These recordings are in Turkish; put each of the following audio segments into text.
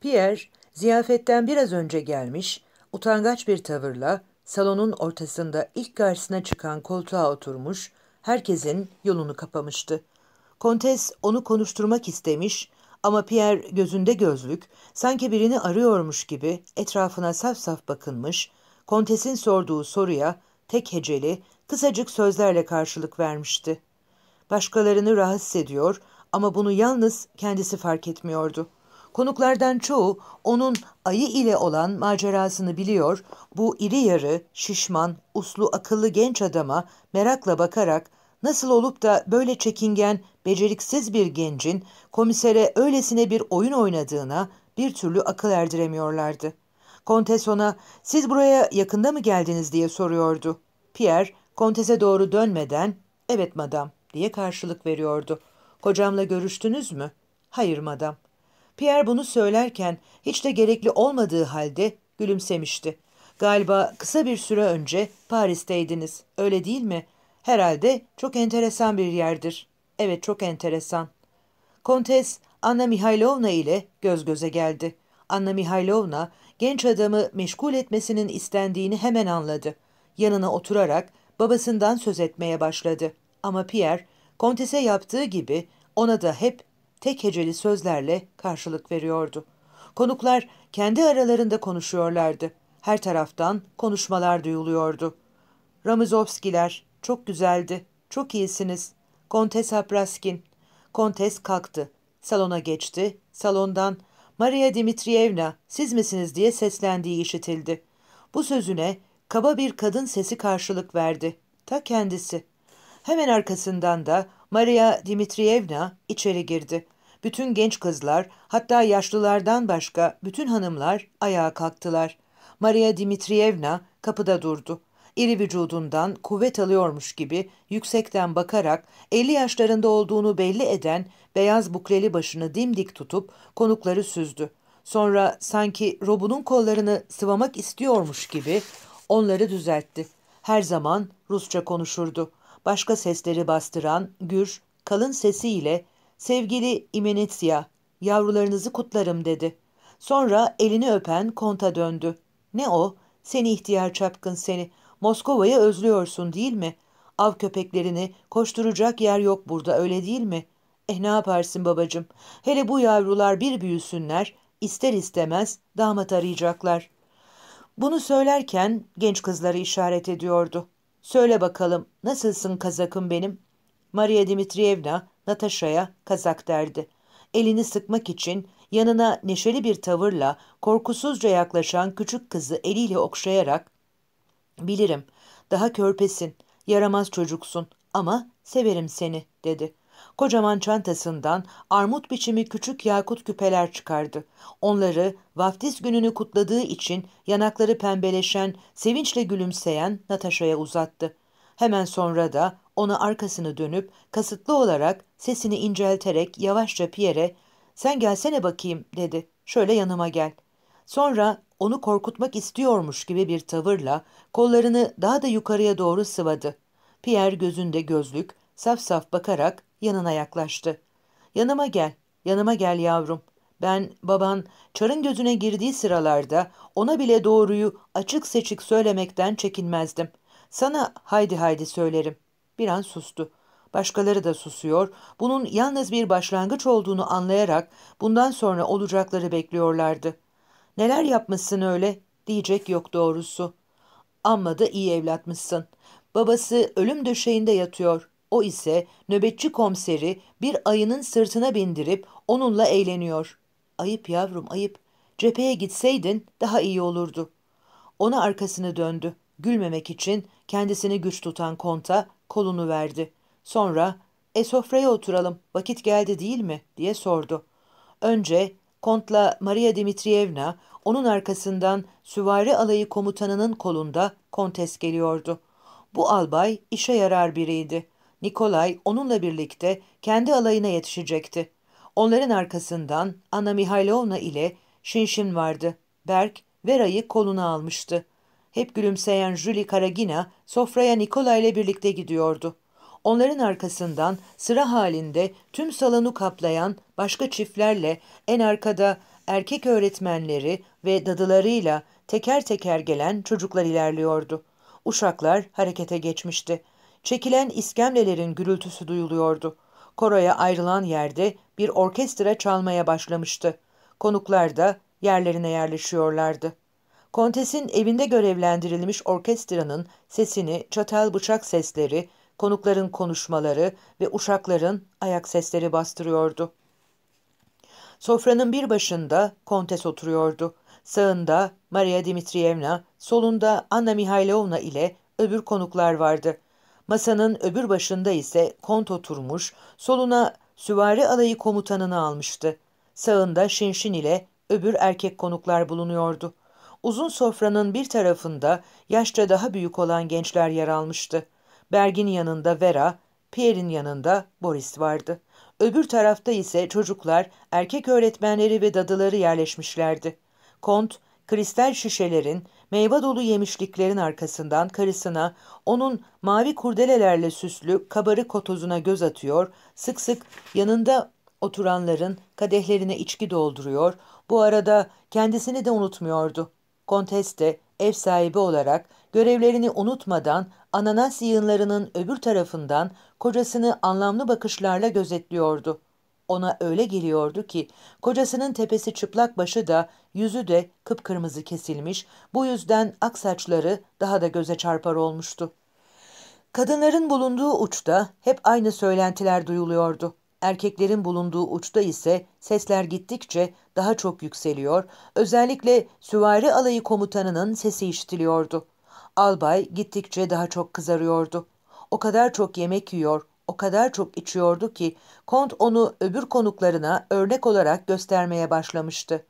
Pierre, ziyafetten biraz önce gelmiş, utangaç bir tavırla salonun ortasında ilk karşısına çıkan koltuğa oturmuş, herkesin yolunu kapamıştı. Kontes onu konuşturmak istemiş ama Pierre gözünde gözlük, sanki birini arıyormuş gibi etrafına saf saf bakınmış, Kontes'in sorduğu soruya tek heceli, kısacık sözlerle karşılık vermişti. Başkalarını rahatsız ediyor ama bunu yalnız kendisi fark etmiyordu. Konuklardan çoğu onun ayı ile olan macerasını biliyor, bu iri yarı, şişman, uslu akıllı genç adama merakla bakarak nasıl olup da böyle çekingen, beceriksiz bir gencin komisere öylesine bir oyun oynadığına bir türlü akıl erdiremiyorlardı. Kontes ona siz buraya yakında mı geldiniz diye soruyordu. Pierre kontese doğru dönmeden evet madam diye karşılık veriyordu. Kocamla görüştünüz mü? Hayır madam. Pierre bunu söylerken hiç de gerekli olmadığı halde gülümsemişti. Galiba kısa bir süre önce Paris'teydiniz, öyle değil mi? Herhalde çok enteresan bir yerdir. Evet, çok enteresan. Kontes, Anna Mihailovna ile göz göze geldi. Anna Mihailovna, genç adamı meşgul etmesinin istendiğini hemen anladı. Yanına oturarak babasından söz etmeye başladı. Ama Pierre, Kontes'e yaptığı gibi ona da hep tek heceli sözlerle karşılık veriyordu. Konuklar kendi aralarında konuşuyorlardı. Her taraftan konuşmalar duyuluyordu. Ramazovskiler çok güzeldi, çok iyisiniz. Kontes Apraskin. Kontes kalktı. Salona geçti. Salondan Maria Dimitrievna siz misiniz diye seslendiği işitildi. Bu sözüne kaba bir kadın sesi karşılık verdi. Ta kendisi. Hemen arkasından da Maria Dimitrievna içeri girdi. Bütün genç kızlar, hatta yaşlılardan başka bütün hanımlar ayağa kalktılar. Maria Dimitrievna kapıda durdu. İri vücudundan kuvvet alıyormuş gibi yüksekten bakarak 50 yaşlarında olduğunu belli eden beyaz bukleli başını dimdik tutup konukları süzdü. Sonra sanki robunun kollarını sıvamak istiyormuş gibi onları düzeltti. Her zaman Rusça konuşurdu. Başka sesleri bastıran gür, kalın sesiyle Sevgili İmenitsya, yavrularınızı kutlarım dedi. Sonra elini öpen konta döndü. Ne o? Seni ihtiyar çapkın seni. Moskova'yı özlüyorsun değil mi? Av köpeklerini koşturacak yer yok burada öyle değil mi? Eh ne yaparsın babacım? Hele bu yavrular bir büyüsünler, ister istemez damat arayacaklar. Bunu söylerken genç kızları işaret ediyordu. Söyle bakalım, nasılsın kazakım benim? Maria Dimitrievna Natasha'ya kazak derdi. Elini sıkmak için yanına neşeli bir tavırla korkusuzca yaklaşan küçük kızı eliyle okşayarak ''Bilirim, daha körpesin, yaramaz çocuksun ama severim seni.'' dedi. Kocaman çantasından armut biçimi küçük yakut küpeler çıkardı. Onları vaftiz gününü kutladığı için yanakları pembeleşen, sevinçle gülümseyen Natasha'ya uzattı. Hemen sonra da ona arkasını dönüp kasıtlı olarak sesini incelterek yavaşça Pierre'e ''Sen gelsene bakayım'' dedi. ''Şöyle yanıma gel.'' Sonra onu korkutmak istiyormuş gibi bir tavırla kollarını daha da yukarıya doğru sıvadı. Pierre gözünde gözlük, saf saf bakarak yanına yaklaştı. ''Yanıma gel, yanıma gel yavrum. Ben, baban, çarın gözüne girdiği sıralarda ona bile doğruyu açık seçik söylemekten çekinmezdim. Sana haydi haydi söylerim. Bir an sustu. Başkaları da susuyor, bunun yalnız bir başlangıç olduğunu anlayarak bundan sonra olacakları bekliyorlardı. Neler yapmışsın öyle diyecek yok doğrusu. Amma da iyi evlatmışsın. Babası ölüm döşeğinde yatıyor. O ise nöbetçi komiseri bir ayının sırtına bindirip onunla eğleniyor. Ayıp yavrum ayıp. Cepheye gitseydin daha iyi olurdu. Ona arkasını döndü. Gülmemek için kendisini güç tutan konta kolunu verdi. Sonra e sofraya oturalım vakit geldi değil mi diye sordu. Önce Kontla Maria Dimitrievna onun arkasından süvari alayı komutanının kolunda kontes geliyordu. Bu albay işe yarar biriydi. Nikolay onunla birlikte kendi alayına yetişecekti. Onların arkasından Anna Mihailovna ile Şinşin vardı. Berk Vera'yı koluna almıştı. Hep gülümseyen Julie Karagina sofraya Nikola ile birlikte gidiyordu. Onların arkasından sıra halinde tüm salonu kaplayan başka çiftlerle en arkada erkek öğretmenleri ve dadılarıyla teker teker gelen çocuklar ilerliyordu. Uşaklar harekete geçmişti. Çekilen iskemlelerin gürültüsü duyuluyordu. Koroya ayrılan yerde bir orkestra çalmaya başlamıştı. Konuklar da yerlerine yerleşiyorlardı. Kontes'in evinde görevlendirilmiş orkestranın sesini çatal bıçak sesleri, konukların konuşmaları ve uşakların ayak sesleri bastırıyordu. Sofranın bir başında Kontes oturuyordu. Sağında Maria Dimitrievna, solunda Anna Mihailovna ile öbür konuklar vardı. Masanın öbür başında ise Kont oturmuş, soluna süvari alayı komutanını almıştı. Sağında Şinşin ile öbür erkek konuklar bulunuyordu.'' Uzun sofranın bir tarafında yaşça daha büyük olan gençler yer almıştı. Berg'in yanında Vera, Pierre'in yanında Boris vardı. Öbür tarafta ise çocuklar, erkek öğretmenleri ve dadıları yerleşmişlerdi. Kont, kristal şişelerin, meyve dolu yemişliklerin arkasından karısına, onun mavi kurdelelerle süslü kabarı kotozuna göz atıyor, sık sık yanında oturanların kadehlerine içki dolduruyor, bu arada kendisini de unutmuyordu. Konteste ev sahibi olarak görevlerini unutmadan ananas yığınlarının öbür tarafından kocasını anlamlı bakışlarla gözetliyordu. Ona öyle geliyordu ki kocasının tepesi çıplak başı da yüzü de kıpkırmızı kesilmiş bu yüzden ak saçları daha da göze çarpar olmuştu. Kadınların bulunduğu uçta hep aynı söylentiler duyuluyordu. Erkeklerin bulunduğu uçta ise sesler gittikçe daha çok yükseliyor, özellikle süvari alayı komutanının sesi işitiliyordu. Albay gittikçe daha çok kızarıyordu. O kadar çok yemek yiyor, o kadar çok içiyordu ki kont onu öbür konuklarına örnek olarak göstermeye başlamıştı.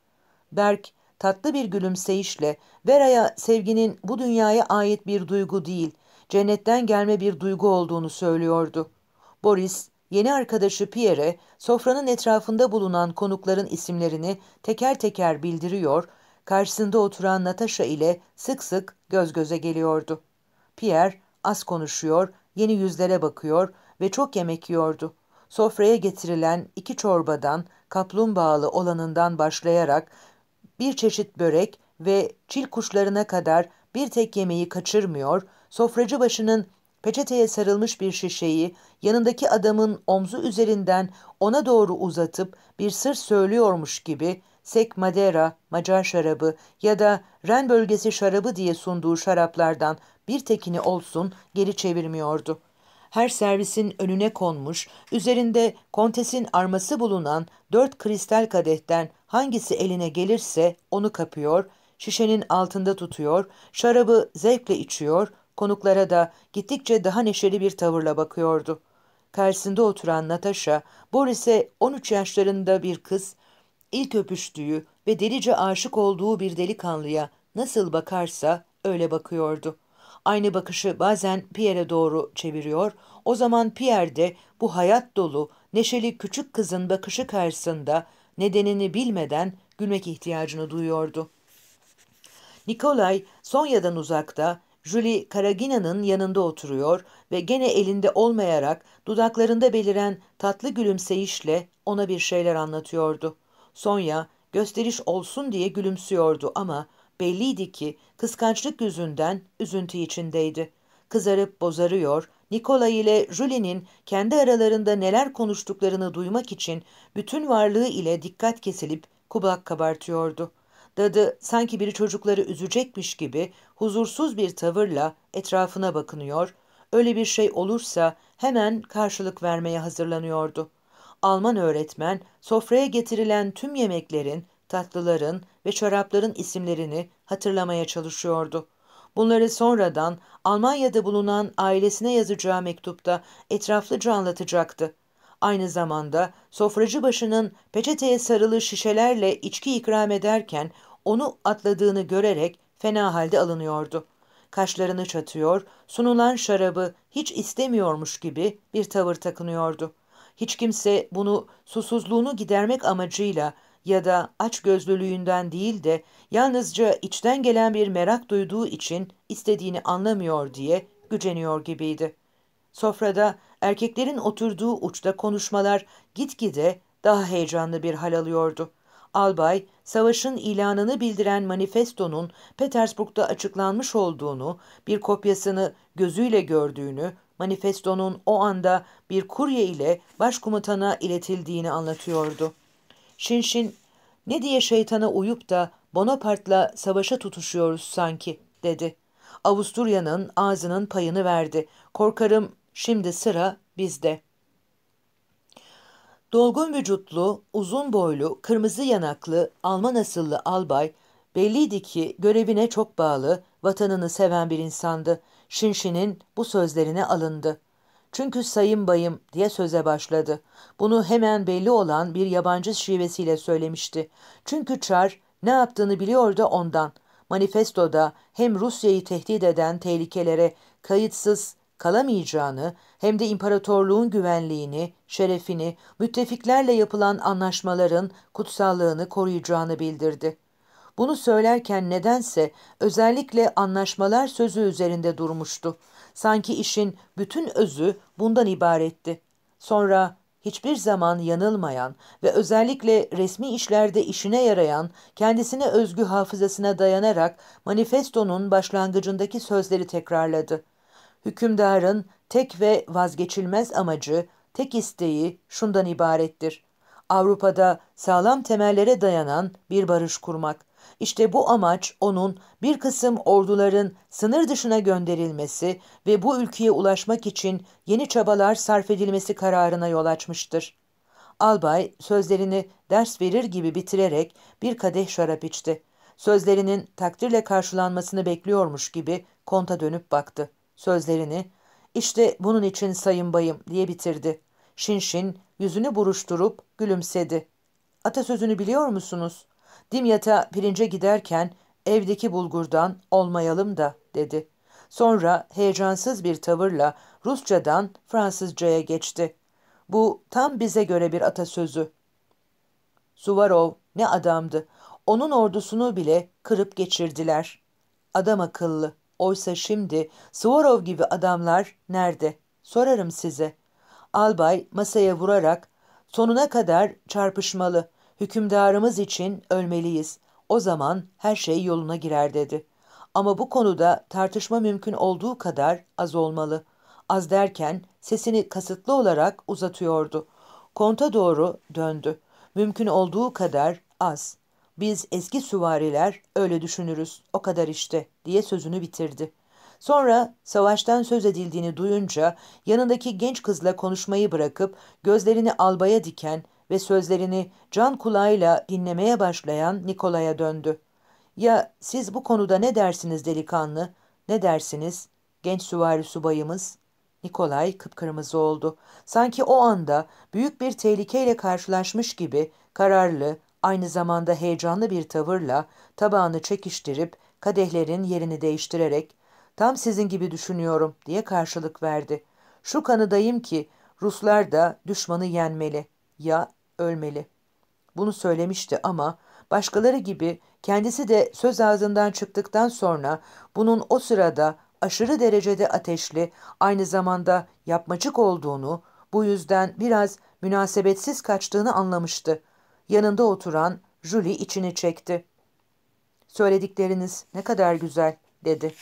Berk tatlı bir gülümseyişle Vera'ya sevginin bu dünyaya ait bir duygu değil, cennetten gelme bir duygu olduğunu söylüyordu. Boris Yeni arkadaşı Pierre, sofranın etrafında bulunan konukların isimlerini teker teker bildiriyor, karşısında oturan Natasha ile sık sık göz göze geliyordu. Pierre az konuşuyor, yeni yüzlere bakıyor ve çok yemek yiyordu. Sofraya getirilen iki çorbadan, kaplumbağalı olanından başlayarak bir çeşit börek ve çil kuşlarına kadar bir tek yemeği kaçırmıyor, sofracı başının peçeteye sarılmış bir şişeyi yanındaki adamın omzu üzerinden ona doğru uzatıp bir sır söylüyormuş gibi Sek Madera, Macar şarabı ya da Ren bölgesi şarabı diye sunduğu şaraplardan bir tekini olsun geri çevirmiyordu. Her servisin önüne konmuş, üzerinde kontesin arması bulunan dört kristal kadehten hangisi eline gelirse onu kapıyor, şişenin altında tutuyor, şarabı zevkle içiyor, Konuklara da gittikçe daha neşeli bir tavırla bakıyordu. Karşısında oturan Natasha, Boris'e 13 yaşlarında bir kız, ilk öpüştüğü ve delice aşık olduğu bir delikanlıya nasıl bakarsa öyle bakıyordu. Aynı bakışı bazen Pierre'e doğru çeviriyor, o zaman Pierre de bu hayat dolu, neşeli küçük kızın bakışı karşısında nedenini bilmeden gülmek ihtiyacını duyuyordu. Nikolay Sonya'dan uzakta Julie Karagina'nın yanında oturuyor ve gene elinde olmayarak dudaklarında beliren tatlı gülümseyişle ona bir şeyler anlatıyordu. Sonya gösteriş olsun diye gülümsüyordu ama belliydi ki kıskançlık yüzünden üzüntü içindeydi. Kızarıp bozarıyor, Nikola ile Julie'nin kendi aralarında neler konuştuklarını duymak için bütün varlığı ile dikkat kesilip kulak kabartıyordu. Dadı sanki biri çocukları üzecekmiş gibi huzursuz bir tavırla etrafına bakınıyor, öyle bir şey olursa hemen karşılık vermeye hazırlanıyordu. Alman öğretmen sofraya getirilen tüm yemeklerin, tatlıların ve çorapların isimlerini hatırlamaya çalışıyordu. Bunları sonradan Almanya'da bulunan ailesine yazacağı mektupta etraflıca anlatacaktı. Aynı zamanda sofracı başının peçeteye sarılı şişelerle içki ikram ederken onu atladığını görerek fena halde alınıyordu. Kaşlarını çatıyor, sunulan şarabı hiç istemiyormuş gibi bir tavır takınıyordu. Hiç kimse bunu susuzluğunu gidermek amacıyla ya da aç açgözlülüğünden değil de yalnızca içten gelen bir merak duyduğu için istediğini anlamıyor diye güceniyor gibiydi. Sofrada Erkeklerin oturduğu uçta konuşmalar gitgide daha heyecanlı bir hal alıyordu. Albay, savaşın ilanını bildiren manifestonun Petersburg'da açıklanmış olduğunu, bir kopyasını gözüyle gördüğünü, manifestonun o anda bir kurye ile başkomutana iletildiğini anlatıyordu. Şinşin, ne diye şeytana uyup da Bonapart'la savaşa tutuşuyoruz sanki, dedi. Avusturya'nın ağzının payını verdi. Korkarım Şimdi sıra bizde. Dolgun vücutlu, uzun boylu, kırmızı yanaklı, Alman asıllı albay belliydi ki görevine çok bağlı, vatanını seven bir insandı. Şinşin'in bu sözlerine alındı. Çünkü sayın bayım diye söze başladı. Bunu hemen belli olan bir yabancı şivesiyle söylemişti. Çünkü Çar ne yaptığını biliyordu ondan. Manifestoda hem Rusya'yı tehdit eden tehlikelere kayıtsız kalamayacağını hem de imparatorluğun güvenliğini, şerefini, müttefiklerle yapılan anlaşmaların kutsallığını koruyacağını bildirdi. Bunu söylerken nedense özellikle anlaşmalar sözü üzerinde durmuştu. Sanki işin bütün özü bundan ibaretti. Sonra hiçbir zaman yanılmayan ve özellikle resmi işlerde işine yarayan, kendisine özgü hafızasına dayanarak manifestonun başlangıcındaki sözleri tekrarladı. Hükümdarın tek ve vazgeçilmez amacı, tek isteği şundan ibarettir. Avrupa'da sağlam temellere dayanan bir barış kurmak. İşte bu amaç onun bir kısım orduların sınır dışına gönderilmesi ve bu ülkeye ulaşmak için yeni çabalar sarf edilmesi kararına yol açmıştır. Albay sözlerini ders verir gibi bitirerek bir kadeh şarap içti. Sözlerinin takdirle karşılanmasını bekliyormuş gibi konta dönüp baktı. Sözlerini işte bunun için sayın bayım diye bitirdi. Şinşin yüzünü buruşturup gülümsedi. Atasözünü biliyor musunuz? Dimyat'a pirince giderken evdeki bulgurdan olmayalım da dedi. Sonra heyecansız bir tavırla Rusçadan Fransızcaya geçti. Bu tam bize göre bir atasözü. Suvarov ne adamdı. Onun ordusunu bile kırıp geçirdiler. Adam akıllı.'' Oysa şimdi Suvorov gibi adamlar nerede? Sorarım size. Albay masaya vurarak sonuna kadar çarpışmalı. Hükümdarımız için ölmeliyiz. O zaman her şey yoluna girer dedi. Ama bu konuda tartışma mümkün olduğu kadar az olmalı. Az derken sesini kasıtlı olarak uzatıyordu. Konta doğru döndü. Mümkün olduğu kadar az. Biz eski süvariler öyle düşünürüz, o kadar işte diye sözünü bitirdi. Sonra savaştan söz edildiğini duyunca yanındaki genç kızla konuşmayı bırakıp gözlerini albaya diken ve sözlerini can kulağıyla dinlemeye başlayan Nikola'ya döndü. ''Ya siz bu konuda ne dersiniz delikanlı? Ne dersiniz? Genç süvari subayımız?'' Nikolay kıpkırmızı oldu. Sanki o anda büyük bir tehlikeyle karşılaşmış gibi kararlı, Aynı zamanda heyecanlı bir tavırla tabağını çekiştirip kadehlerin yerini değiştirerek ''Tam sizin gibi düşünüyorum.'' diye karşılık verdi. ''Şu kanıdayım ki Ruslar da düşmanı yenmeli ya ölmeli.'' Bunu söylemişti ama başkaları gibi kendisi de söz ağzından çıktıktan sonra bunun o sırada aşırı derecede ateşli, aynı zamanda yapmacık olduğunu, bu yüzden biraz münasebetsiz kaçtığını anlamıştı. Yanında oturan Julie içini çekti. Söyledikleriniz ne kadar güzel dedi.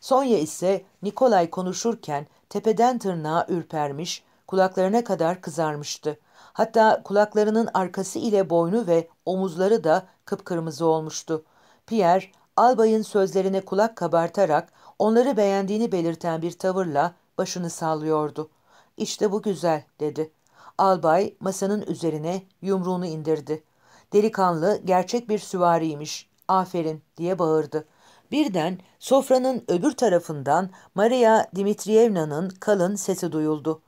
Sonya ise Nikolay konuşurken tepeden tırnağa ürpermiş, kulaklarına kadar kızarmıştı. Hatta kulaklarının arkası ile boynu ve omuzları da kıpkırmızı olmuştu. Pierre, albayın sözlerine kulak kabartarak onları beğendiğini belirten bir tavırla başını sallıyordu. İşte bu güzel dedi. Albay masanın üzerine yumruğunu indirdi. Delikanlı gerçek bir süvariymiş. Aferin diye bağırdı. Birden sofranın öbür tarafından Maria Dimitrievna'nın kalın sesi duyuldu.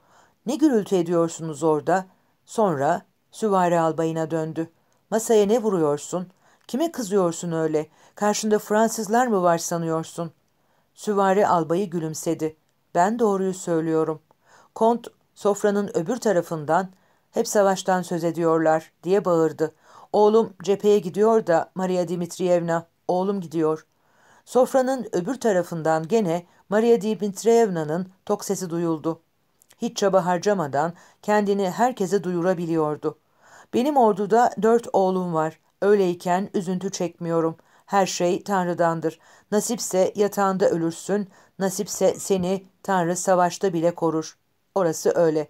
Ne gürültü ediyorsunuz orada? Sonra süvari albayına döndü. Masaya ne vuruyorsun? Kime kızıyorsun öyle? Karşında Fransızlar mı var sanıyorsun? Süvari albayı gülümsedi. Ben doğruyu söylüyorum. Kont Sofranın öbür tarafından hep savaştan söz ediyorlar diye bağırdı. Oğlum cepheye gidiyor da Maria Dimitrievna, oğlum gidiyor. Sofranın öbür tarafından gene Maria Dimitrievna'nın tok sesi duyuldu. Hiç çaba harcamadan kendini herkese duyurabiliyordu. Benim orduda dört oğlum var. Öyleyken üzüntü çekmiyorum. Her şey Tanrı'dandır. Nasipse yatağında ölürsün, nasipse seni Tanrı savaşta bile korur.'' Orası öyle.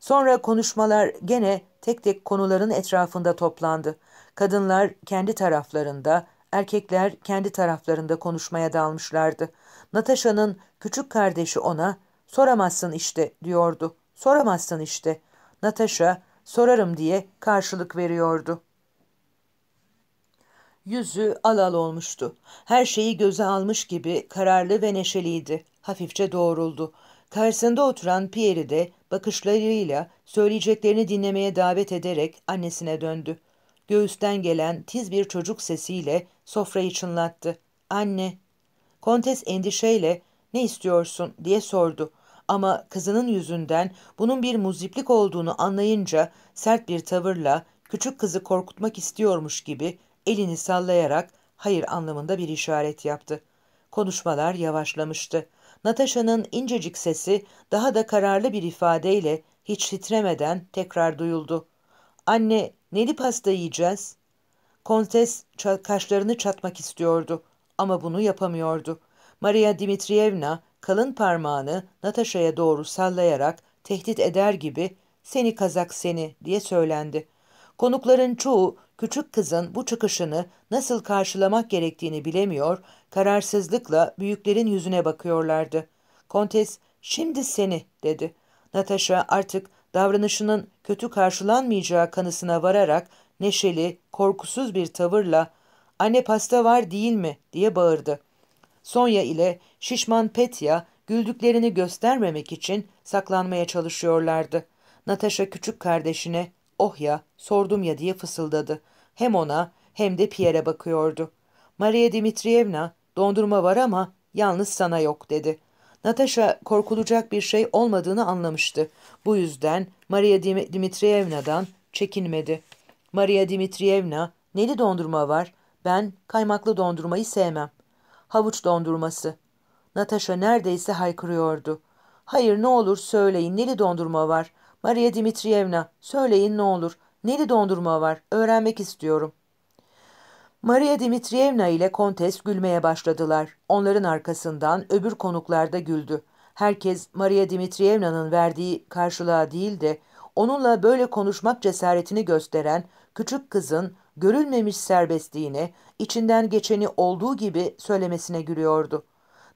Sonra konuşmalar gene tek tek konuların etrafında toplandı. Kadınlar kendi taraflarında, erkekler kendi taraflarında konuşmaya dalmışlardı. Natasha'nın küçük kardeşi ona soramazsın işte diyordu. Soramazsın işte. Natasha sorarım diye karşılık veriyordu. Yüzü alal olmuştu. Her şeyi göze almış gibi kararlı ve neşeliydi. Hafifçe doğruldu. Karşısında oturan Pierre'i de bakışlarıyla söyleyeceklerini dinlemeye davet ederek annesine döndü. Göğüsten gelen tiz bir çocuk sesiyle sofrayı çınlattı. Anne. Kontes endişeyle ne istiyorsun diye sordu. Ama kızının yüzünden bunun bir muziplik olduğunu anlayınca sert bir tavırla küçük kızı korkutmak istiyormuş gibi elini sallayarak hayır anlamında bir işaret yaptı. Konuşmalar yavaşlamıştı. Natasha'nın incecik sesi daha da kararlı bir ifadeyle hiç titremeden tekrar duyuldu. Anne, neli pasta yiyeceğiz? Kontes kaşlarını çatmak istiyordu ama bunu yapamıyordu. Maria Dimitrievna kalın parmağını Natasha'ya doğru sallayarak tehdit eder gibi seni kazak seni diye söylendi. Konukların çoğu küçük kızın bu çıkışını nasıl karşılamak gerektiğini bilemiyor Kararsızlıkla büyüklerin yüzüne bakıyorlardı. Kontes, şimdi seni dedi. Natasha artık davranışının kötü karşılanmayacağı kanısına vararak neşeli, korkusuz bir tavırla ''Anne pasta var değil mi?'' diye bağırdı. Sonya ile şişman Petya güldüklerini göstermemek için saklanmaya çalışıyorlardı. Natasha küçük kardeşine ''Oh ya, sordum ya'' diye fısıldadı. Hem ona hem de Pierre'e bakıyordu. Maria Dimitrievna Dondurma var ama yalnız sana yok dedi. Natasha korkulacak bir şey olmadığını anlamıştı. Bu yüzden Maria Dim Dimitriyevna'dan çekinmedi. Maria Dimitriyevna, neli dondurma var? Ben kaymaklı dondurmayı sevmem. Havuç dondurması. Natasha neredeyse haykırıyordu. Hayır ne olur söyleyin neli dondurma var? Maria Dimitriyevna söyleyin ne olur. Neli dondurma var? Öğrenmek istiyorum.'' Maria Dimitrievna ile kontes gülmeye başladılar. Onların arkasından öbür konuklar da güldü. Herkes Maria Dimitrievna'nın verdiği karşılığa değil de onunla böyle konuşmak cesaretini gösteren küçük kızın görülmemiş serbestliğine, içinden geçeni olduğu gibi söylemesine gülüyordu.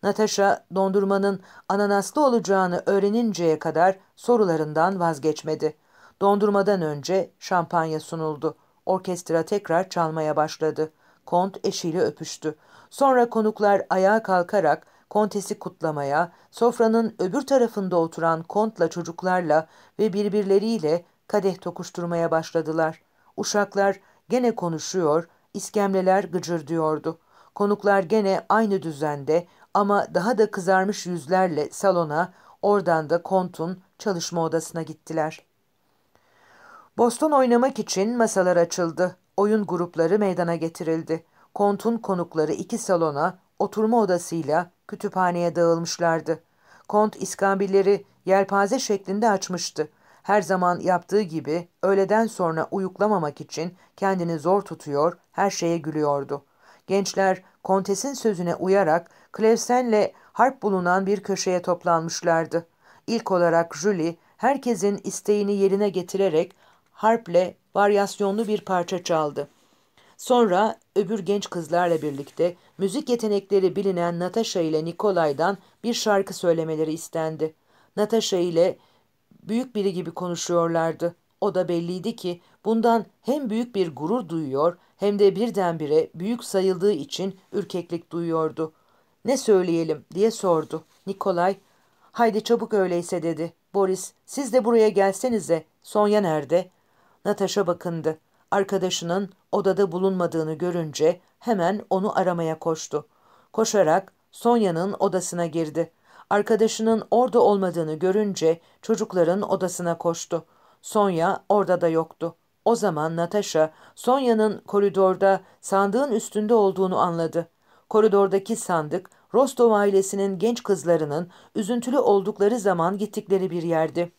Natasha dondurmanın ananaslı olacağını öğreninceye kadar sorularından vazgeçmedi. Dondurmadan önce şampanya sunuldu. Orkestra tekrar çalmaya başladı kont eşiyle öpüştü. Sonra konuklar ayağa kalkarak kontesi kutlamaya, sofranın öbür tarafında oturan kontla çocuklarla ve birbirleriyle kadeh tokuşturmaya başladılar. Uşaklar gene konuşuyor, iskemleler gıcırdıyordu. Konuklar gene aynı düzende ama daha da kızarmış yüzlerle salona, oradan da kontun çalışma odasına gittiler. Boston oynamak için masalar açıldı oyun grupları meydana getirildi. Kontun konukları iki salona, oturma odasıyla kütüphaneye dağılmışlardı. Kont iskambilleri yelpaze şeklinde açmıştı. Her zaman yaptığı gibi öğleden sonra uyuklamamak için kendini zor tutuyor, her şeye gülüyordu. Gençler kontesin sözüne uyarak Klevsen'le harp bulunan bir köşeye toplanmışlardı. İlk olarak Julie herkesin isteğini yerine getirerek harple varyasyonlu bir parça çaldı. Sonra öbür genç kızlarla birlikte müzik yetenekleri bilinen Natasha ile Nikolay'dan bir şarkı söylemeleri istendi. Natasha ile büyük biri gibi konuşuyorlardı. O da belliydi ki bundan hem büyük bir gurur duyuyor hem de birdenbire büyük sayıldığı için ürkeklik duyuyordu. Ne söyleyelim diye sordu. Nikolay, haydi çabuk öyleyse dedi. Boris, siz de buraya gelsenize. Sonya nerede? Natasha bakındı. Arkadaşının odada bulunmadığını görünce hemen onu aramaya koştu. Koşarak Sonya'nın odasına girdi. Arkadaşının orada olmadığını görünce çocukların odasına koştu. Sonya orada da yoktu. O zaman Natasha, Sonya'nın koridorda sandığın üstünde olduğunu anladı. Koridordaki sandık, Rostov ailesinin genç kızlarının üzüntülü oldukları zaman gittikleri bir yerdi.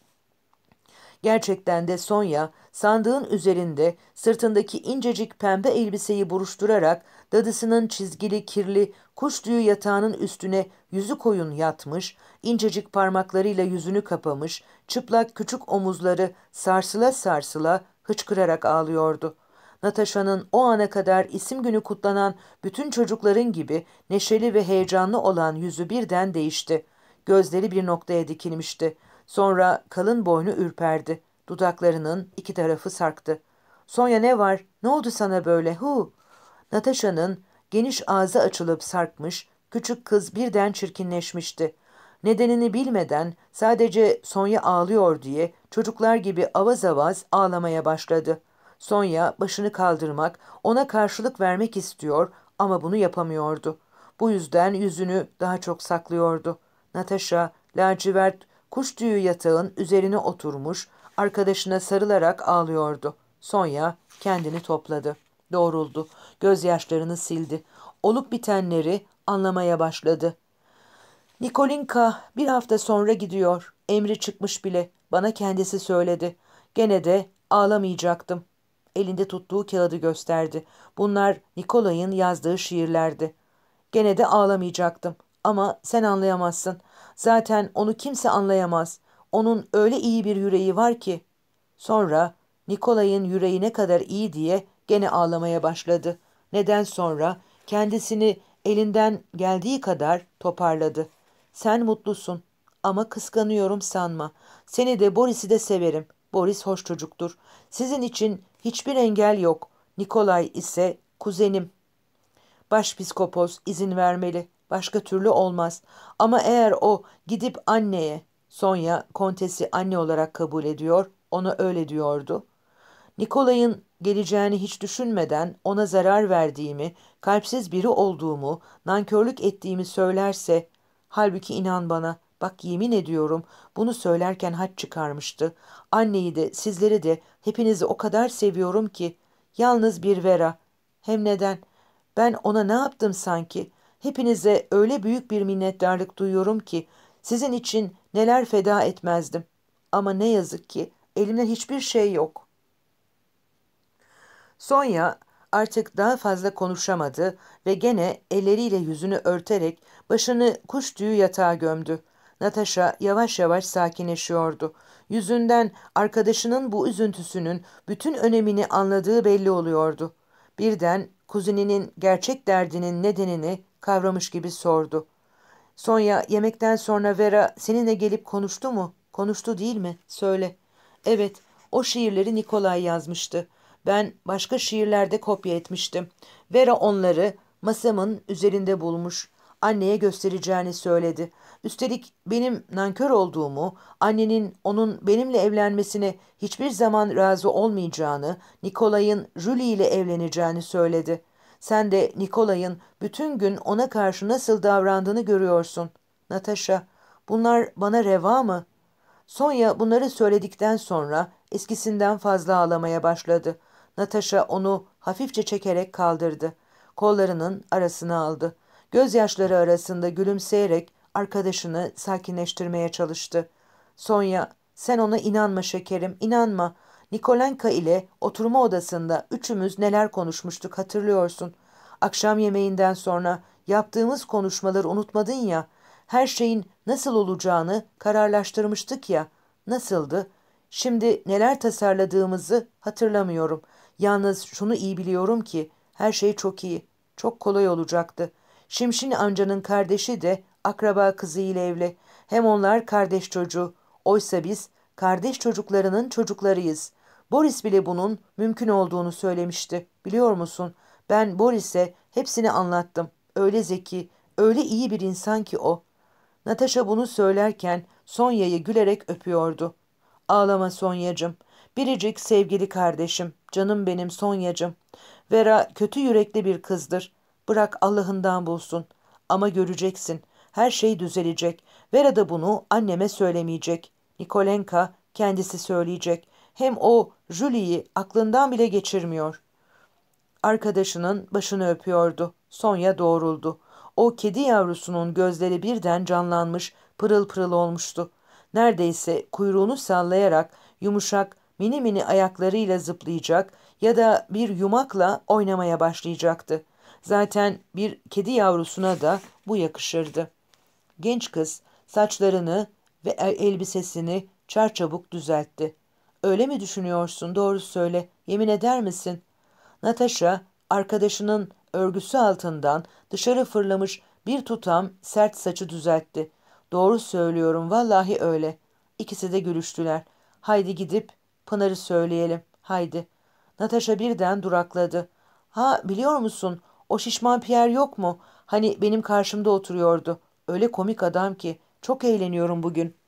Gerçekten de Sonya sandığın üzerinde sırtındaki incecik pembe elbiseyi buruşturarak dadısının çizgili kirli kuş tüyü yatağının üstüne yüzü koyun yatmış, incecik parmaklarıyla yüzünü kapamış, çıplak küçük omuzları sarsıla sarsıla hıçkırarak ağlıyordu. Natasha'nın o ana kadar isim günü kutlanan bütün çocukların gibi neşeli ve heyecanlı olan yüzü birden değişti. Gözleri bir noktaya dikilmişti. Sonra kalın boynu ürperdi. Dudaklarının iki tarafı sarktı. Sonya ne var? Ne oldu sana böyle? Hu! Natasha'nın geniş ağzı açılıp sarkmış, küçük kız birden çirkinleşmişti. Nedenini bilmeden sadece Sonya ağlıyor diye çocuklar gibi avaz avaz ağlamaya başladı. Sonya başını kaldırmak, ona karşılık vermek istiyor ama bunu yapamıyordu. Bu yüzden yüzünü daha çok saklıyordu. Natasha, lacivert Kuş tüyü yatağın üzerine oturmuş, arkadaşına sarılarak ağlıyordu. Sonya kendini topladı. Doğruldu. Gözyaşlarını sildi. Olup bitenleri anlamaya başladı. Nikolinka bir hafta sonra gidiyor. Emri çıkmış bile. Bana kendisi söyledi. Gene de ağlamayacaktım. Elinde tuttuğu kağıdı gösterdi. Bunlar Nikolay'ın yazdığı şiirlerdi. Gene de ağlamayacaktım. Ama sen anlayamazsın. Zaten onu kimse anlayamaz. Onun öyle iyi bir yüreği var ki. Sonra Nikolay'ın yüreği ne kadar iyi diye gene ağlamaya başladı. Neden sonra kendisini elinden geldiği kadar toparladı. Sen mutlusun ama kıskanıyorum sanma. Seni de Boris'i de severim. Boris hoş çocuktur. Sizin için hiçbir engel yok. Nikolay ise kuzenim. Başpiskopos izin vermeli. Başka türlü olmaz. Ama eğer o gidip anneye, Sonya kontesi anne olarak kabul ediyor, ona öyle diyordu. Nikolay'ın geleceğini hiç düşünmeden ona zarar verdiğimi, kalpsiz biri olduğumu, nankörlük ettiğimi söylerse, halbuki inan bana, bak yemin ediyorum bunu söylerken haç çıkarmıştı. Anneyi de, sizleri de, hepinizi o kadar seviyorum ki, yalnız bir Vera. Hem neden? Ben ona ne yaptım sanki? Hepinize öyle büyük bir minnettarlık duyuyorum ki sizin için neler feda etmezdim. Ama ne yazık ki elimde hiçbir şey yok. Sonya artık daha fazla konuşamadı ve gene elleriyle yüzünü örterek başını kuş tüyü yatağa gömdü. Natasha yavaş yavaş sakinleşiyordu. Yüzünden arkadaşının bu üzüntüsünün bütün önemini anladığı belli oluyordu. Birden kuzeninin gerçek derdinin nedenini kavramış gibi sordu. Sonya yemekten sonra Vera seninle gelip konuştu mu? Konuştu değil mi? Söyle. Evet, o şiirleri Nikolay yazmıştı. Ben başka şiirlerde kopya etmiştim. Vera onları masamın üzerinde bulmuş. Anneye göstereceğini söyledi. Üstelik benim nankör olduğumu, annenin onun benimle evlenmesine hiçbir zaman razı olmayacağını, Nikolay'ın Julie ile evleneceğini söyledi.'' Sen de Nikolay'ın bütün gün ona karşı nasıl davrandığını görüyorsun. Natasha, bunlar bana reva mı? Sonya bunları söyledikten sonra eskisinden fazla ağlamaya başladı. Natasha onu hafifçe çekerek kaldırdı. Kollarının arasını aldı. Gözyaşları arasında gülümseyerek arkadaşını sakinleştirmeye çalıştı. Sonya, sen ona inanma şekerim, inanma. Nikolenka ile oturma odasında üçümüz neler konuşmuştuk hatırlıyorsun. Akşam yemeğinden sonra yaptığımız konuşmaları unutmadın ya, her şeyin nasıl olacağını kararlaştırmıştık ya, nasıldı? Şimdi neler tasarladığımızı hatırlamıyorum. Yalnız şunu iyi biliyorum ki her şey çok iyi, çok kolay olacaktı. Şimşin amcanın kardeşi de akraba kızıyla evli. Hem onlar kardeş çocuğu. Oysa biz kardeş çocuklarının çocuklarıyız. Boris bile bunun mümkün olduğunu söylemişti. Biliyor musun? Ben Boris'e hepsini anlattım. Öyle zeki, öyle iyi bir insan ki o. Natasha bunu söylerken Sonya'yı gülerek öpüyordu. Ağlama Sonyacım. Biricik sevgili kardeşim, canım benim Sonyacım. Vera kötü yürekli bir kızdır. Bırak Allah'ından bulsun. Ama göreceksin. Her şey düzelecek. Vera da bunu anneme söylemeyecek. Nikolenka kendisi söyleyecek hem o Julie'yi aklından bile geçirmiyor. Arkadaşının başını öpüyordu. Sonya doğruldu. O kedi yavrusunun gözleri birden canlanmış, pırıl pırıl olmuştu. Neredeyse kuyruğunu sallayarak yumuşak, mini mini ayaklarıyla zıplayacak ya da bir yumakla oynamaya başlayacaktı. Zaten bir kedi yavrusuna da bu yakışırdı. Genç kız saçlarını ve elbisesini çarçabuk düzeltti. Öyle mi düşünüyorsun? Doğru söyle. Yemin eder misin? Natasha arkadaşının örgüsü altından dışarı fırlamış bir tutam sert saçı düzeltti. Doğru söylüyorum vallahi öyle. İkisi de gülüştüler. Haydi gidip Pınar'ı söyleyelim. Haydi. Natasha birden durakladı. Ha biliyor musun o şişman Pierre yok mu? Hani benim karşımda oturuyordu. Öyle komik adam ki. Çok eğleniyorum bugün.''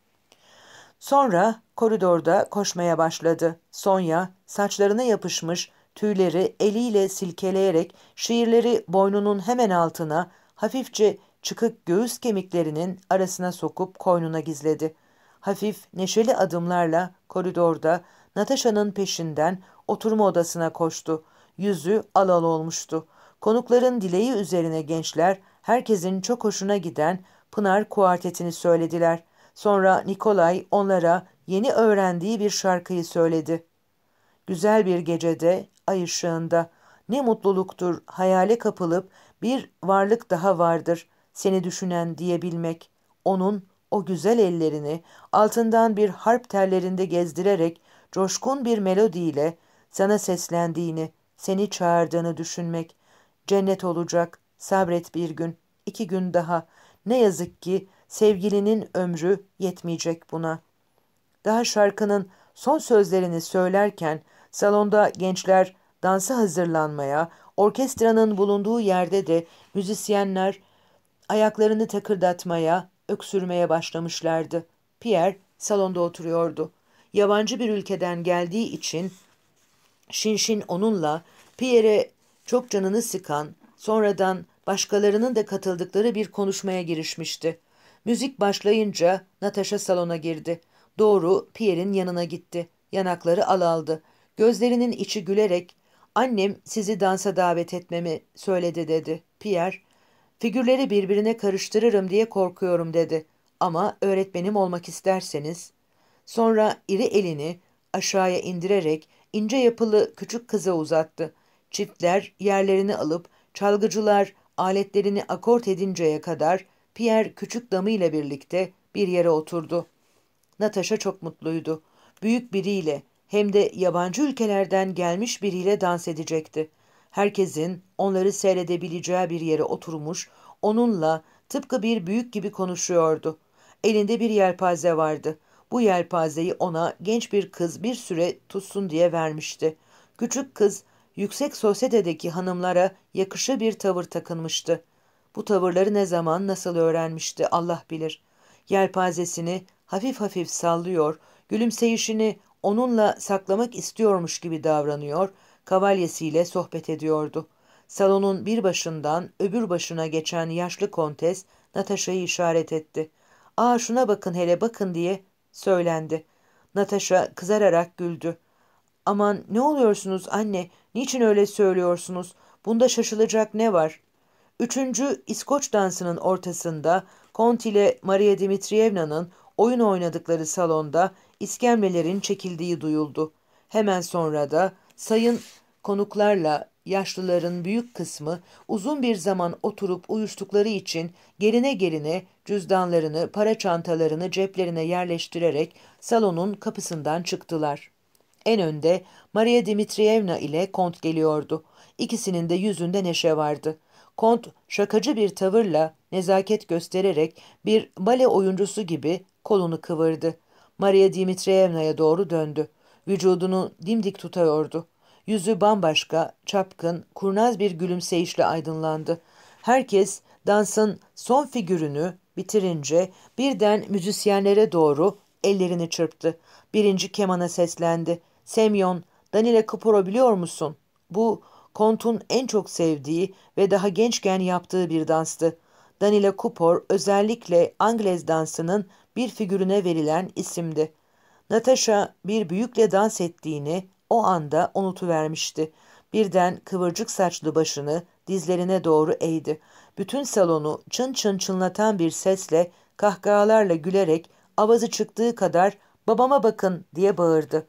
Sonra koridorda koşmaya başladı. Sonya saçlarına yapışmış tüyleri eliyle silkeleyerek şiirleri boynunun hemen altına hafifçe çıkık göğüs kemiklerinin arasına sokup koynuna gizledi. Hafif neşeli adımlarla koridorda Natasha'nın peşinden oturma odasına koştu. Yüzü alal olmuştu. Konukların dileği üzerine gençler herkesin çok hoşuna giden Pınar kuartetini söylediler.'' Sonra Nikolay onlara yeni öğrendiği bir şarkıyı söyledi. Güzel bir gecede, ay ışığında, ne mutluluktur hayale kapılıp bir varlık daha vardır seni düşünen diyebilmek. Onun o güzel ellerini altından bir harp terlerinde gezdirerek coşkun bir melodiyle sana seslendiğini, seni çağırdığını düşünmek. Cennet olacak, sabret bir gün, iki gün daha. Ne yazık ki Sevgilinin ömrü yetmeyecek buna. Daha şarkının son sözlerini söylerken salonda gençler dansa hazırlanmaya, orkestranın bulunduğu yerde de müzisyenler ayaklarını takırdatmaya, öksürmeye başlamışlardı. Pierre salonda oturuyordu. Yabancı bir ülkeden geldiği için Şinşin onunla Pierre'e çok canını sıkan, sonradan başkalarının da katıldıkları bir konuşmaya girişmişti. Müzik başlayınca Natasha salona girdi. Doğru Pierre'in yanına gitti. Yanakları alaldı. Gözlerinin içi gülerek ''Annem sizi dansa davet etmemi söyledi.'' dedi. Pierre ''Figürleri birbirine karıştırırım diye korkuyorum.'' dedi. ''Ama öğretmenim olmak isterseniz.'' Sonra iri elini aşağıya indirerek ince yapılı küçük kıza uzattı. Çiftler yerlerini alıp çalgıcılar aletlerini akort edinceye kadar Pierre küçük damı ile birlikte bir yere oturdu. Natasha çok mutluydu. Büyük biriyle hem de yabancı ülkelerden gelmiş biriyle dans edecekti. Herkesin onları seyredebileceği bir yere oturmuş, onunla tıpkı bir büyük gibi konuşuyordu. Elinde bir yelpaze vardı. Bu yelpazeyi ona genç bir kız bir süre tutsun diye vermişti. Küçük kız yüksek sosyetedeki hanımlara yakışı bir tavır takınmıştı. Bu tavırları ne zaman nasıl öğrenmişti Allah bilir. Yelpazesini hafif hafif sallıyor, gülümseyişini onunla saklamak istiyormuş gibi davranıyor, kavalyesiyle sohbet ediyordu. Salonun bir başından öbür başına geçen yaşlı kontes Natasha'yı işaret etti. ''Aa şuna bakın hele bakın'' diye söylendi. Natasha kızararak güldü. ''Aman ne oluyorsunuz anne, niçin öyle söylüyorsunuz? Bunda şaşılacak ne var?'' Üçüncü İskoç dansının ortasında Kont ile Maria Dimitrievna'nın oyun oynadıkları salonda iskemlelerin çekildiği duyuldu. Hemen sonra da sayın konuklarla yaşlıların büyük kısmı uzun bir zaman oturup uyuştukları için gerine gerine cüzdanlarını, para çantalarını ceplerine yerleştirerek salonun kapısından çıktılar. En önde Maria Dimitrievna ile Kont geliyordu. İkisinin de yüzünde neşe vardı. Kont şakacı bir tavırla nezaket göstererek bir bale oyuncusu gibi kolunu kıvırdı. Maria Dimitrievna'ya doğru döndü. Vücudunu dimdik tutuyordu. Yüzü bambaşka, çapkın, kurnaz bir gülümseyişle aydınlandı. Herkes dansın son figürünü bitirince birden müzisyenlere doğru ellerini çırptı. Birinci kemana seslendi. Semyon, Danile Kuporo biliyor musun? Bu Kont'un en çok sevdiği ve daha gençken yaptığı bir danstı. Danila Kupor özellikle Anglez dansının bir figürüne verilen isimdi. Natasha bir büyükle dans ettiğini o anda unutuvermişti. Birden kıvırcık saçlı başını dizlerine doğru eğdi. Bütün salonu çın çın çınlatan bir sesle, kahkahalarla gülerek avazı çıktığı kadar babama bakın diye bağırdı.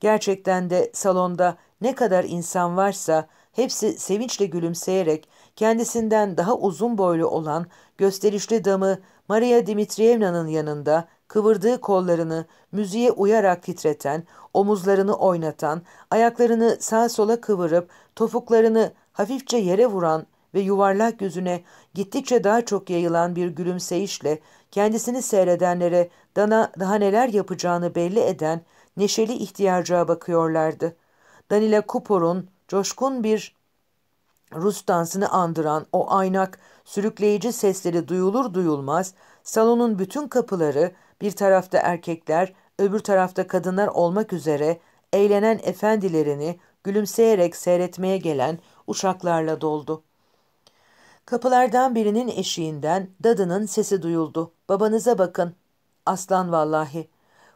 Gerçekten de salonda ne kadar insan varsa Hepsi sevinçle gülümseyerek kendisinden daha uzun boylu olan gösterişli damı Maria Dimitrievna'nın yanında kıvırdığı kollarını müziğe uyarak titreten, omuzlarını oynatan, ayaklarını sağ sola kıvırıp topuklarını hafifçe yere vuran ve yuvarlak yüzüne gittikçe daha çok yayılan bir gülümseyişle kendisini seyredenlere Dana daha neler yapacağını belli eden neşeli ihtiyarcığa bakıyorlardı. Danila Kupor'un coşkun bir Rus dansını andıran o aynak sürükleyici sesleri duyulur duyulmaz salonun bütün kapıları bir tarafta erkekler öbür tarafta kadınlar olmak üzere eğlenen efendilerini gülümseyerek seyretmeye gelen uşaklarla doldu. Kapılardan birinin eşiğinden dadının sesi duyuldu. Babanıza bakın. Aslan vallahi.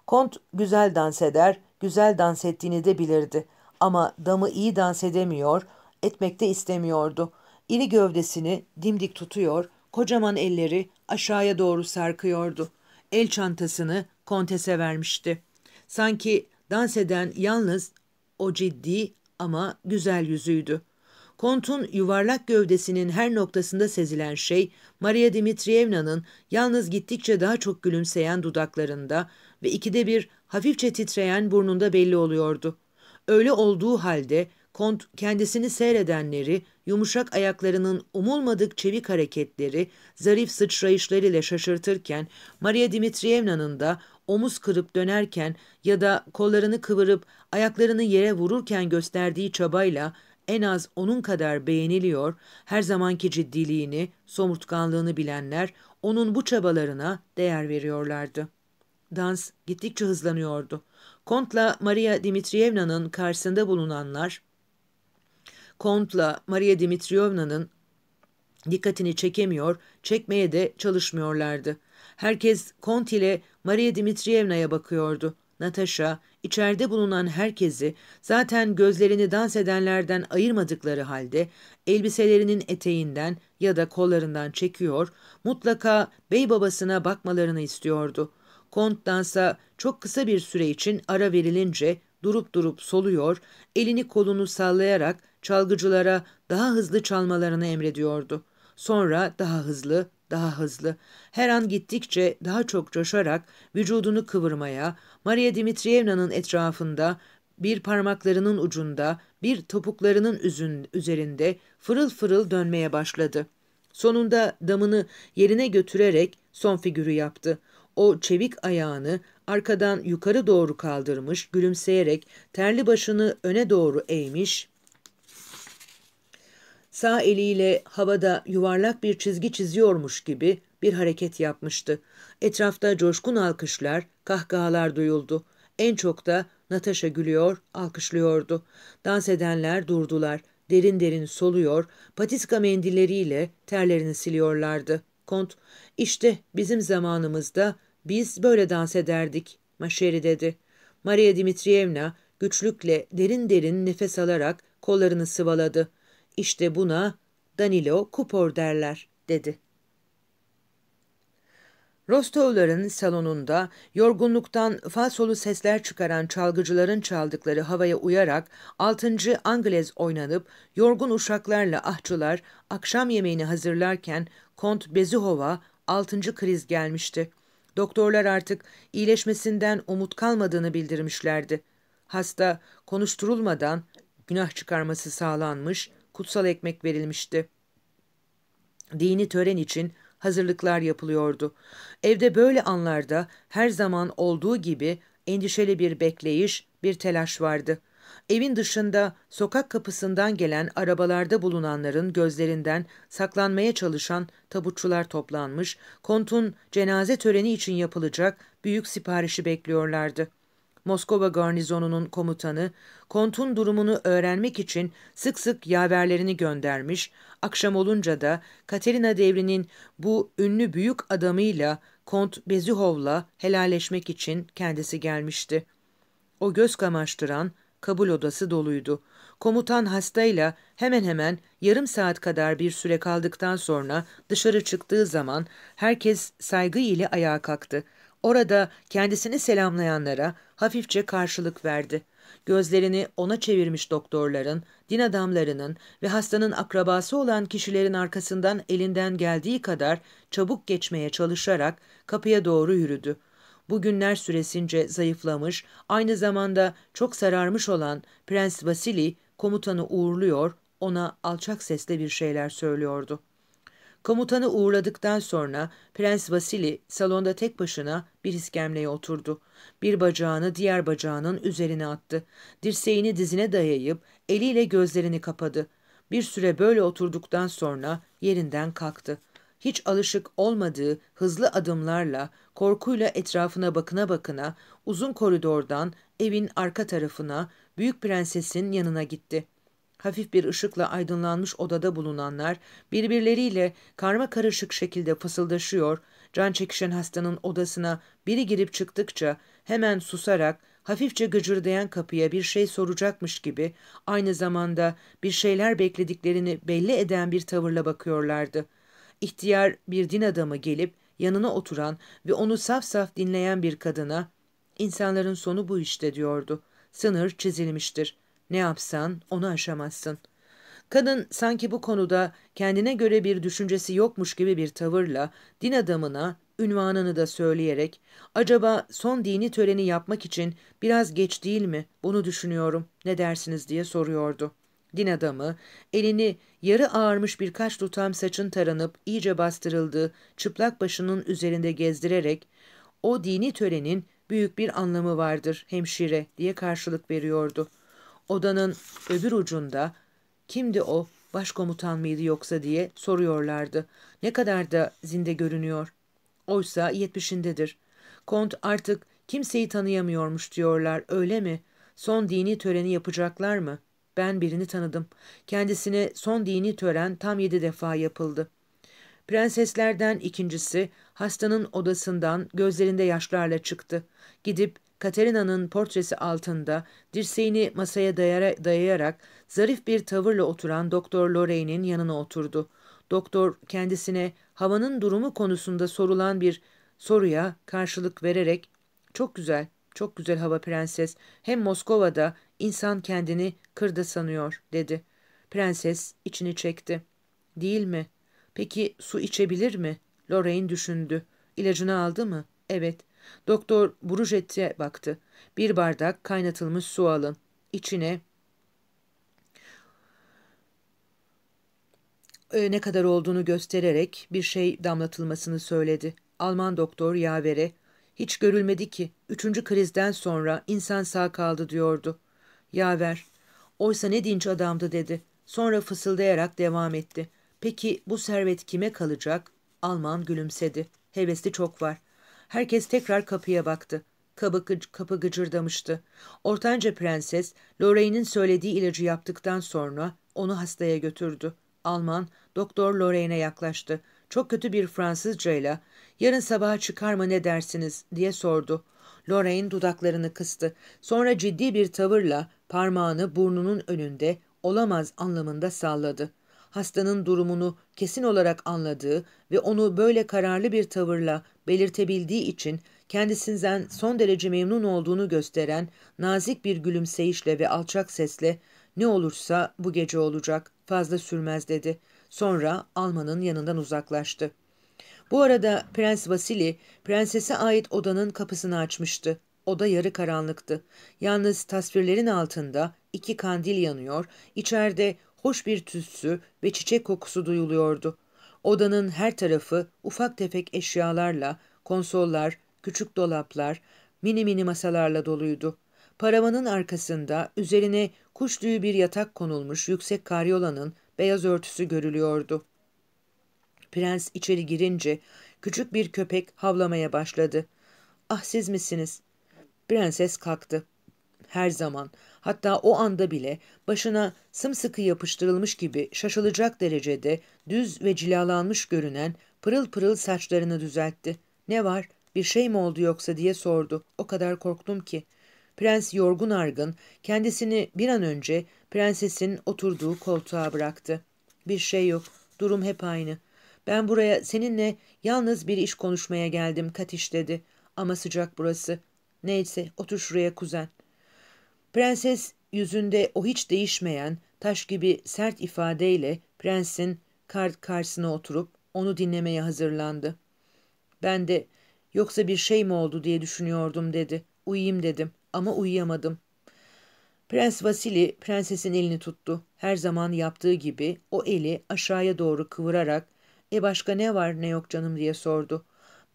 Kont güzel dans eder, güzel dans ettiğini de bilirdi.'' Ama damı iyi dans edemiyor, etmek de istemiyordu. İri gövdesini dimdik tutuyor, kocaman elleri aşağıya doğru sarkıyordu. El çantasını kontese vermişti. Sanki dans eden yalnız o ciddi ama güzel yüzüydü. Kont'un yuvarlak gövdesinin her noktasında sezilen şey, Maria Dimitrievna'nın yalnız gittikçe daha çok gülümseyen dudaklarında ve ikide bir hafifçe titreyen burnunda belli oluyordu. Öyle olduğu halde Kont kendisini seyredenleri yumuşak ayaklarının umulmadık çevik hareketleri, zarif sıçrayışlarıyla şaşırtırken, Maria Dimitrievna'nın da omuz kırıp dönerken ya da kollarını kıvırıp ayaklarını yere vururken gösterdiği çabayla en az onun kadar beğeniliyor, her zamanki ciddiliğini, somurtkanlığını bilenler onun bu çabalarına değer veriyorlardı. Dans gittikçe hızlanıyordu. Kontla Maria Dimitrievna'nın karşısında bulunanlar, Kontla Maria Dimitrievna'nın dikkatini çekemiyor, çekmeye de çalışmıyorlardı. Herkes Kont ile Maria Dimitrievna'ya bakıyordu. Natasha, içeride bulunan herkesi zaten gözlerini dans edenlerden ayırmadıkları halde elbiselerinin eteğinden ya da kollarından çekiyor, mutlaka bey babasına bakmalarını istiyordu. Kont'tansa çok kısa bir süre için ara verilince durup durup soluyor, elini kolunu sallayarak çalgıcılara daha hızlı çalmalarını emrediyordu. Sonra daha hızlı, daha hızlı. Her an gittikçe daha çok coşarak vücudunu kıvırmaya, Maria Dimitrievna'nın etrafında, bir parmaklarının ucunda, bir topuklarının üzün, üzerinde fırıl fırıl dönmeye başladı. Sonunda damını yerine götürerek son figürü yaptı. O çevik ayağını arkadan yukarı doğru kaldırmış, gülümseyerek terli başını öne doğru eğmiş. Sağ eliyle havada yuvarlak bir çizgi çiziyormuş gibi bir hareket yapmıştı. Etrafta coşkun alkışlar, kahkahalar duyuldu. En çok da Natasha gülüyor, alkışlıyordu. Dans edenler durdular. Derin derin soluyor, patiska mendilleriyle terlerini siliyorlardı. Kont, işte bizim zamanımızda biz böyle dans ederdik, Maşeri dedi. Maria Dimitrievna güçlükle derin derin nefes alarak kollarını sıvaladı. İşte buna Danilo Kupor derler, dedi. Rostovların salonunda yorgunluktan falsolu sesler çıkaran çalgıcıların çaldıkları havaya uyarak 6. Anglez oynanıp yorgun uşaklarla ahçılar akşam yemeğini hazırlarken Kont Bezuhova 6. kriz gelmişti. Doktorlar artık iyileşmesinden umut kalmadığını bildirmişlerdi. Hasta konuşturulmadan günah çıkarması sağlanmış, kutsal ekmek verilmişti. Dini tören için hazırlıklar yapılıyordu. Evde böyle anlarda her zaman olduğu gibi endişeli bir bekleyiş, bir telaş vardı. Evin dışında sokak kapısından gelen arabalarda bulunanların gözlerinden saklanmaya çalışan tabutçular toplanmış, kontun cenaze töreni için yapılacak büyük siparişi bekliyorlardı. Moskova garnizonunun komutanı, kontun durumunu öğrenmek için sık sık yaverlerini göndermiş, akşam olunca da Katerina devrinin bu ünlü büyük adamıyla Kont Bezühov'la helalleşmek için kendisi gelmişti. O göz kamaştıran, Kabul odası doluydu. Komutan hastayla hemen hemen yarım saat kadar bir süre kaldıktan sonra dışarı çıktığı zaman herkes saygı ile ayağa kalktı. Orada kendisini selamlayanlara hafifçe karşılık verdi. Gözlerini ona çevirmiş doktorların, din adamlarının ve hastanın akrabası olan kişilerin arkasından elinden geldiği kadar çabuk geçmeye çalışarak kapıya doğru yürüdü bu günler süresince zayıflamış, aynı zamanda çok sararmış olan Prens Vasili komutanı uğurluyor, ona alçak sesle bir şeyler söylüyordu. Komutanı uğurladıktan sonra Prens Vasili salonda tek başına bir iskemleye oturdu. Bir bacağını diğer bacağının üzerine attı. Dirseğini dizine dayayıp eliyle gözlerini kapadı. Bir süre böyle oturduktan sonra yerinden kalktı hiç alışık olmadığı hızlı adımlarla, korkuyla etrafına bakına bakına uzun koridordan evin arka tarafına, Büyük Prenses'in yanına gitti. Hafif bir ışıkla aydınlanmış odada bulunanlar birbirleriyle karma karışık şekilde fısıldaşıyor, can çekişen hastanın odasına biri girip çıktıkça hemen susarak hafifçe gıcırdayan kapıya bir şey soracakmış gibi aynı zamanda bir şeyler beklediklerini belli eden bir tavırla bakıyorlardı.'' ihtiyar bir din adamı gelip yanına oturan ve onu saf saf dinleyen bir kadına insanların sonu bu işte diyordu. Sınır çizilmiştir. Ne yapsan onu aşamazsın. Kadın sanki bu konuda kendine göre bir düşüncesi yokmuş gibi bir tavırla din adamına ünvanını da söyleyerek acaba son dini töreni yapmak için biraz geç değil mi bunu düşünüyorum ne dersiniz diye soruyordu din adamı elini yarı ağarmış birkaç tutam saçın taranıp iyice bastırıldığı çıplak başının üzerinde gezdirerek o dini törenin büyük bir anlamı vardır hemşire diye karşılık veriyordu. Odanın öbür ucunda kimdi o başkomutan mıydı yoksa diye soruyorlardı. Ne kadar da zinde görünüyor. Oysa yetmişindedir. Kont artık kimseyi tanıyamıyormuş diyorlar öyle mi? Son dini töreni yapacaklar mı?'' Ben birini tanıdım. Kendisine son dini tören tam yedi defa yapıldı. Prenseslerden ikincisi hastanın odasından gözlerinde yaşlarla çıktı. Gidip Katerina'nın portresi altında dirseğini masaya dayara, dayayarak zarif bir tavırla oturan Doktor Lorraine'in yanına oturdu. Doktor kendisine havanın durumu konusunda sorulan bir soruya karşılık vererek ''Çok güzel, çok güzel hava prenses. Hem Moskova'da insan kendini kırdı sanıyor, dedi. Prenses içini çekti. Değil mi? Peki su içebilir mi? Lorraine düşündü. İlacını aldı mı? Evet. Doktor Brujet'e baktı. Bir bardak kaynatılmış su alın. İçine e, ne kadar olduğunu göstererek bir şey damlatılmasını söyledi. Alman doktor yavere, hiç görülmedi ki, üçüncü krizden sonra insan sağ kaldı diyordu. Yaver, Oysa ne dinç adamdı dedi. Sonra fısıldayarak devam etti. Peki bu servet kime kalacak? Alman gülümsedi. Hevesli çok var. Herkes tekrar kapıya baktı. Kapı, kapı gıcırdamıştı. Ortanca prenses, Lorraine'in söylediği ilacı yaptıktan sonra onu hastaya götürdü. Alman, doktor Lorraine'e yaklaştı. Çok kötü bir Fransızcayla, yarın sabaha çıkar mı ne dersiniz diye sordu. Lorraine dudaklarını kıstı. Sonra ciddi bir tavırla Parmağını burnunun önünde olamaz anlamında salladı. Hastanın durumunu kesin olarak anladığı ve onu böyle kararlı bir tavırla belirtebildiği için kendisinden son derece memnun olduğunu gösteren nazik bir gülümseyişle ve alçak sesle ne olursa bu gece olacak fazla sürmez dedi. Sonra Alman'ın yanından uzaklaştı. Bu arada Prens Vasili, prensese ait odanın kapısını açmıştı. Oda yarı karanlıktı. Yalnız tasvirlerin altında iki kandil yanıyor, içeride hoş bir tütsü ve çiçek kokusu duyuluyordu. Odanın her tarafı ufak tefek eşyalarla, konsollar, küçük dolaplar, mini mini masalarla doluydu. Paravanın arkasında üzerine kuşluğu bir yatak konulmuş yüksek karyolanın beyaz örtüsü görülüyordu. Prens içeri girince küçük bir köpek havlamaya başladı. ''Ah siz misiniz? Prenses kalktı. Her zaman, hatta o anda bile başına sımsıkı yapıştırılmış gibi şaşılacak derecede düz ve cilalanmış görünen pırıl pırıl saçlarını düzeltti. Ne var, bir şey mi oldu yoksa diye sordu. O kadar korktum ki. Prens yorgun argın kendisini bir an önce prensesin oturduğu koltuğa bıraktı. Bir şey yok, durum hep aynı. Ben buraya seninle yalnız bir iş konuşmaya geldim Katiş dedi. Ama sıcak burası. Neyse otur şuraya kuzen. Prenses yüzünde o hiç değişmeyen taş gibi sert ifadeyle prensin kart karşısına oturup onu dinlemeye hazırlandı. Ben de yoksa bir şey mi oldu diye düşünüyordum dedi. Uyuyayım dedim ama uyuyamadım. Prens Vasili prensesin elini tuttu. Her zaman yaptığı gibi o eli aşağıya doğru kıvırarak ''E başka ne var ne yok canım?'' diye sordu.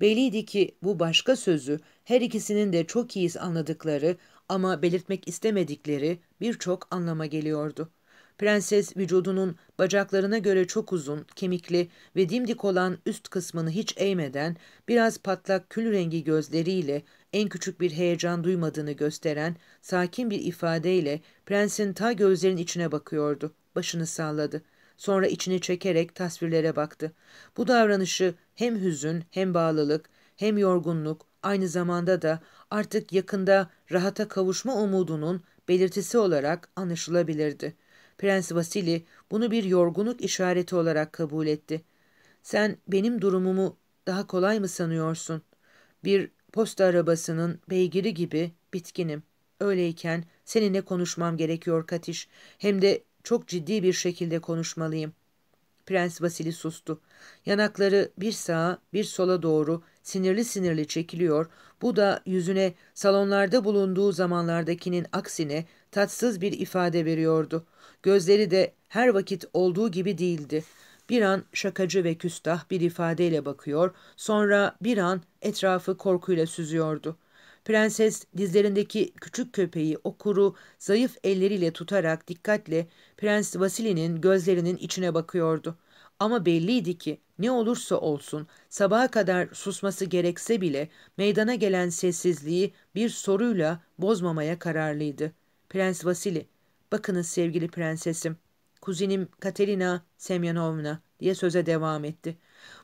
Belliydi ki bu başka sözü her ikisinin de çok iyi anladıkları ama belirtmek istemedikleri birçok anlama geliyordu. Prenses vücudunun bacaklarına göre çok uzun, kemikli ve dimdik olan üst kısmını hiç eğmeden biraz patlak kül rengi gözleriyle en küçük bir heyecan duymadığını gösteren sakin bir ifadeyle prensin ta gözlerin içine bakıyordu. Başını salladı. Sonra içini çekerek tasvirlere baktı. Bu davranışı hem hüzün hem bağlılık hem yorgunluk aynı zamanda da artık yakında rahata kavuşma umudunun belirtisi olarak anlaşılabilirdi. Prens Vasili bunu bir yorgunluk işareti olarak kabul etti. Sen benim durumumu daha kolay mı sanıyorsun? Bir posta arabasının beygiri gibi bitkinim. Öyleyken seninle konuşmam gerekiyor Katiş. Hem de çok ciddi bir şekilde konuşmalıyım. Prens Vasili sustu. Yanakları bir sağa bir sola doğru sinirli sinirli çekiliyor, bu da yüzüne salonlarda bulunduğu zamanlardakinin aksine tatsız bir ifade veriyordu. Gözleri de her vakit olduğu gibi değildi. Bir an şakacı ve küstah bir ifadeyle bakıyor, sonra bir an etrafı korkuyla süzüyordu. Prenses dizlerindeki küçük köpeği o kuru, zayıf elleriyle tutarak dikkatle Prens Vasili'nin gözlerinin içine bakıyordu. Ama belliydi ki ne olursa olsun sabaha kadar susması gerekse bile meydana gelen sessizliği bir soruyla bozmamaya kararlıydı. Prens Vasili, bakınız sevgili prensesim, kuzenim Katerina Semyonovna diye söze devam etti.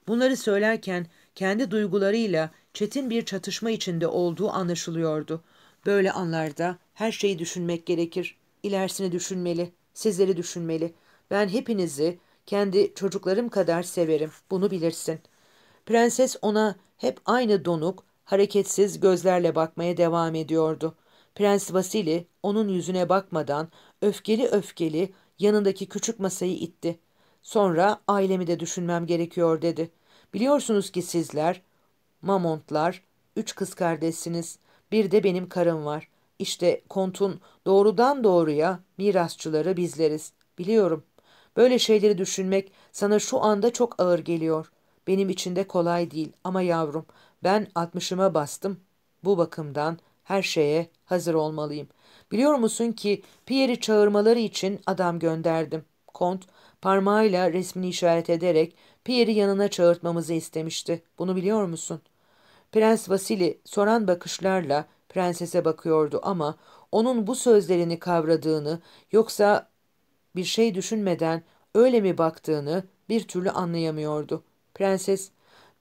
Bunları söylerken kendi duygularıyla çetin bir çatışma içinde olduğu anlaşılıyordu. Böyle anlarda her şeyi düşünmek gerekir. İlerisini düşünmeli, sizleri düşünmeli. Ben hepinizi kendi çocuklarım kadar severim, bunu bilirsin. Prenses ona hep aynı donuk, hareketsiz gözlerle bakmaya devam ediyordu. Prens Vasili onun yüzüne bakmadan öfkeli öfkeli yanındaki küçük masayı itti. Sonra ailemi de düşünmem gerekiyor dedi. Biliyorsunuz ki sizler, Mamontlar, üç kız kardeşsiniz. Bir de benim karım var. İşte kontun doğrudan doğruya mirasçıları bizleriz. Biliyorum. Böyle şeyleri düşünmek sana şu anda çok ağır geliyor. Benim için de kolay değil ama yavrum ben altmışıma bastım. Bu bakımdan her şeye hazır olmalıyım. Biliyor musun ki Pierre'i çağırmaları için adam gönderdim. Kont parmağıyla resmini işaret ederek Pierre'i yanına çağırtmamızı istemişti. Bunu biliyor musun? Prens Vasili soran bakışlarla prensese bakıyordu ama onun bu sözlerini kavradığını yoksa bir şey düşünmeden öyle mi baktığını bir türlü anlayamıyordu. Prenses,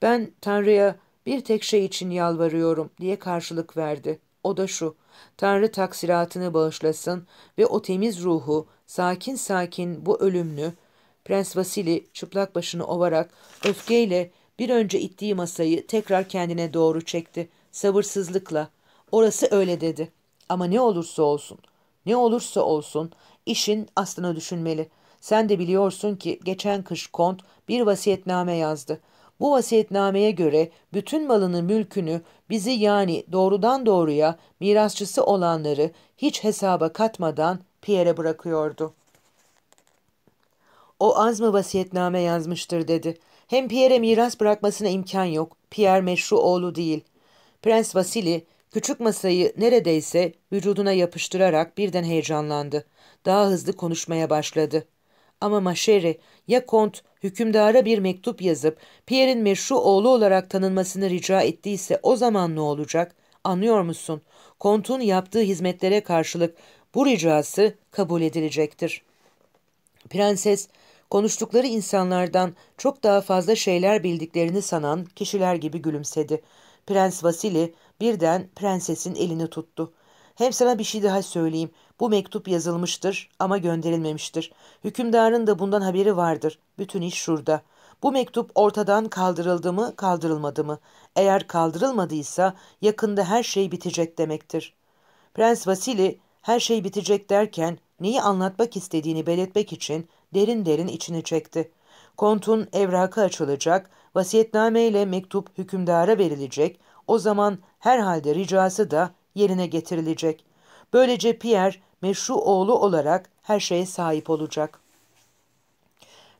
ben Tanrı'ya bir tek şey için yalvarıyorum diye karşılık verdi. O da şu, Tanrı taksiratını bağışlasın ve o temiz ruhu sakin sakin bu ölümlü, Prens Vasili çıplak başını ovarak öfkeyle bir önce ittiği masayı tekrar kendine doğru çekti. Sabırsızlıkla. Orası öyle dedi. Ama ne olursa olsun, ne olursa olsun işin aslını düşünmeli. Sen de biliyorsun ki geçen kış kont bir vasiyetname yazdı. Bu vasiyetnameye göre bütün malını mülkünü bizi yani doğrudan doğruya mirasçısı olanları hiç hesaba katmadan Pierre'e bırakıyordu. O az mı vasiyetname yazmıştır dedi. Hem Pierre'e miras bırakmasına imkan yok. Pierre meşru oğlu değil. Prens Vasili küçük masayı neredeyse vücuduna yapıştırarak birden heyecanlandı daha hızlı konuşmaya başladı. Ama Maşeri ya kont hükümdara bir mektup yazıp Pierre'in meşru oğlu olarak tanınmasını rica ettiyse o zaman ne olacak? Anlıyor musun? Kont'un yaptığı hizmetlere karşılık bu ricası kabul edilecektir. Prenses, konuştukları insanlardan çok daha fazla şeyler bildiklerini sanan kişiler gibi gülümsedi. Prens Vasili birden prensesin elini tuttu. Hem sana bir şey daha söyleyeyim. Bu mektup yazılmıştır ama gönderilmemiştir. Hükümdarın da bundan haberi vardır. Bütün iş şurada. Bu mektup ortadan kaldırıldı mı, kaldırılmadı mı? Eğer kaldırılmadıysa yakında her şey bitecek demektir. Prens Vasili her şey bitecek derken neyi anlatmak istediğini belirtmek için derin derin içini çekti. Kontun evrakı açılacak, vasiyetname ile mektup hükümdara verilecek, o zaman herhalde ricası da yerine getirilecek. Böylece Pierre meşru oğlu olarak her şeye sahip olacak.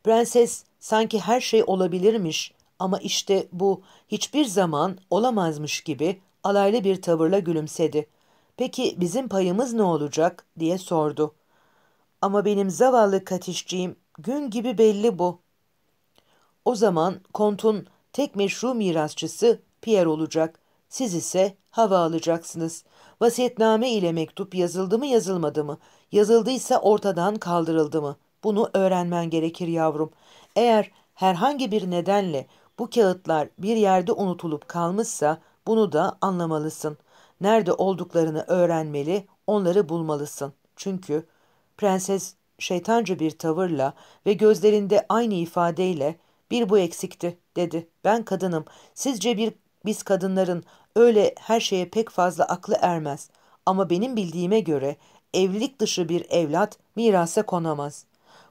Prenses sanki her şey olabilirmiş ama işte bu hiçbir zaman olamazmış gibi alaylı bir tavırla gülümsedi. Peki bizim payımız ne olacak diye sordu. Ama benim zavallı katişçiğim gün gibi belli bu. O zaman kontun tek meşru mirasçısı Pierre olacak. Siz ise hava alacaksınız. Vasiyetname ile mektup yazıldı mı yazılmadı mı? Yazıldıysa ortadan kaldırıldı mı? Bunu öğrenmen gerekir yavrum. Eğer herhangi bir nedenle bu kağıtlar bir yerde unutulup kalmışsa bunu da anlamalısın. Nerede olduklarını öğrenmeli, onları bulmalısın. Çünkü prenses şeytancı bir tavırla ve gözlerinde aynı ifadeyle bir bu eksikti dedi. Ben kadınım. Sizce bir biz kadınların öyle her şeye pek fazla aklı ermez ama benim bildiğime göre evlilik dışı bir evlat mirasa konamaz.